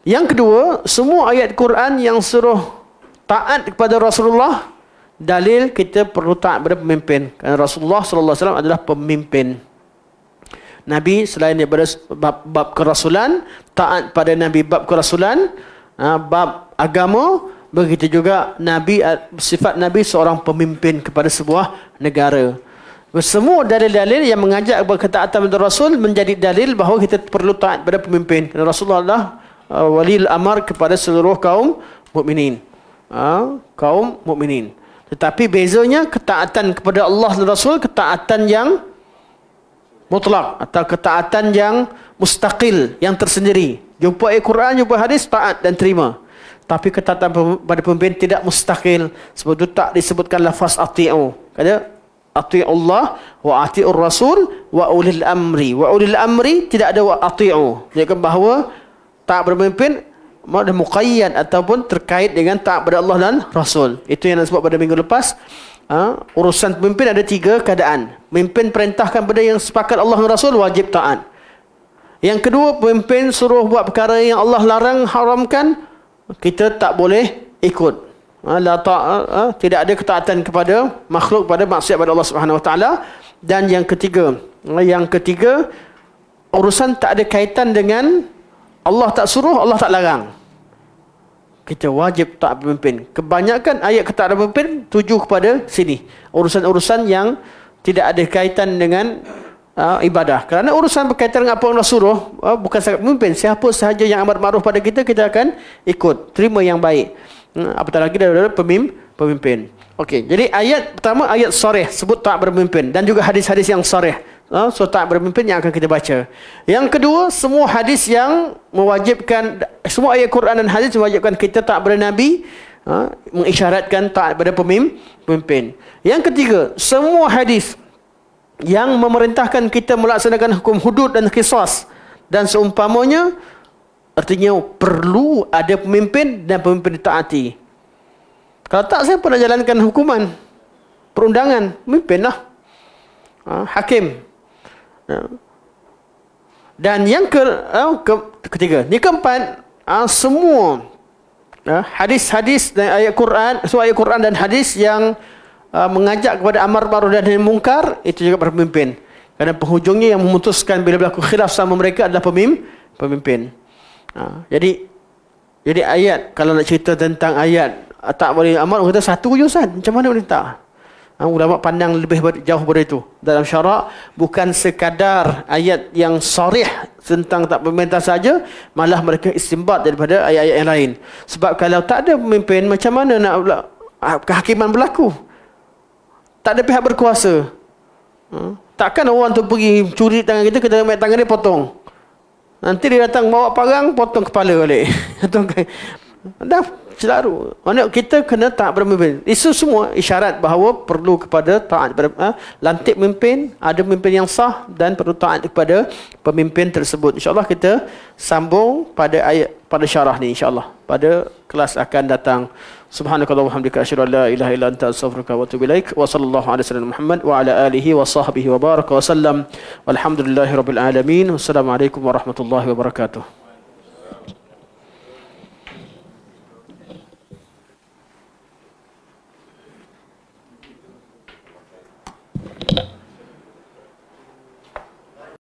yang kedua semua ayat Quran yang suruh taat kepada Rasulullah dalil kita perlu taat kepada pemimpin. Kerana Rasulullah sallallahu alaihi wasallam adalah pemimpin. Nabi selain daripada bab, bab kerasulan, taat pada Nabi bab kerasulan, ha, bab agama, begitu juga Nabi sifat Nabi seorang pemimpin kepada sebuah negara. Semua dalil-dalil yang mengajak kepada ketaatan kepada Rasul menjadi dalil bahawa kita perlu taat kepada pemimpin. Kerana Rasulullah adalah walil amar kepada seluruh kaum mukminin. Ha? kaum mukminin. Tetapi bezanya ketaatan kepada Allah dan Rasul, ketaatan yang mutlak atau ketaatan yang mustaqil, yang tersendiri. Jumpa Al-Quran, jumpa hadis, taat dan terima. Tapi ketaatan pada pemimpin tidak mustaqil. Sebab itu tak disebutkan lafaz ati'u. Kata, ati'u Allah wa ati'u Rasul wa ulil amri. Wa ulil amri tidak ada wa ati'u. Jadi bahawa tak berpemimpin makna muqayyad ataupun terkait dengan taat pada Allah dan Rasul. Itu yang disebut pada minggu lepas. Ha? urusan pemimpin ada tiga keadaan. Pemimpin perintahkan pada yang sepakat Allah dan Rasul wajib taat. Yang kedua, pemimpin suruh buat perkara yang Allah larang haramkan, kita tak boleh ikut. Ha? La ha, ha? tidak ada ketaatan kepada makhluk pada maksiat pada Allah Subhanahu Wa Taala. Dan yang ketiga, yang ketiga urusan tak ada kaitan dengan Allah tak suruh, Allah tak larang. Kita wajib tak pemimpin. Kebanyakan ayat kata ada pemimpin tuju kepada sini. Urusan-urusan yang tidak ada kaitan dengan uh, ibadah. Kerana urusan berkaitan dengan apa yang Allah suruh, uh, bukan sangat pemimpin. Siapa sahaja yang amat maruf pada kita, kita akan ikut. Terima yang baik. Hmm, apatah lagi daripada pemim, pemimpin. Okey, jadi ayat pertama ayat sore sebut tak berpemimpin dan juga hadis-hadis yang sore. Ah, so tak pemimpin yang akan kita baca. Yang kedua, semua hadis yang mewajibkan semua ayat Quran dan hadis mewajibkan kita tak pada nabi ah, mengisyaratkan tak pada pemimpin. Yang ketiga, semua hadis yang memerintahkan kita melaksanakan hukum hudud dan kisos dan seumpamanya artinya perlu ada pemimpin dan pemimpin ditaati. Kalau tak saya pernah jalankan hukuman perundangan, pemimpinlah. Ha, ah, hakim Ya. Dan yang ke, eh, ke ketiga, ni keempat, eh, semua eh, hadis-hadis dan ayat Quran, so ayat Quran dan hadis yang mengajak kepada amar ma'ruf dan mungkar itu juga pemimpin. Karena penghujungnya yang memutuskan bila berlaku khilaf sama mereka adalah pemimpin. Ha, jadi jadi ayat kalau nak cerita tentang ayat tak boleh amal kita satu je Ustaz. Macam mana boleh tak? Ha, ulama pandang lebih jauh daripada itu. Dalam syarak, bukan sekadar ayat yang sarih tentang tak pemerintah saja, malah mereka istimbat daripada ayat-ayat yang lain. Sebab kalau tak ada pemimpin, macam mana nak ha, kehakiman berlaku? Tak ada pihak berkuasa. Ha, takkan orang tu pergi curi tangan kita, kita ambil tangan dia potong. Nanti dia datang bawa parang, potong kepala balik. Dah selalu. Mana kita kena taat pada pemimpin. Itu semua isyarat bahawa perlu kepada taat pada ha? lantik pemimpin, ada pemimpin yang sah dan perlu taat kepada pemimpin tersebut. Insya-Allah kita sambung pada ayat pada syarah ni insya-Allah. Pada kelas akan datang. Subhanakallah wa hamdika asyhadu an la ilaha illa anta astaghfiruka wa atubu ilaik. Wa sallallahu alaihi Muhammad wa ala alihi wa sahbihi wa baraka wa sallam. Walhamdulillahirabbil alamin. Wassalamualaikum warahmatullahi wabarakatuh.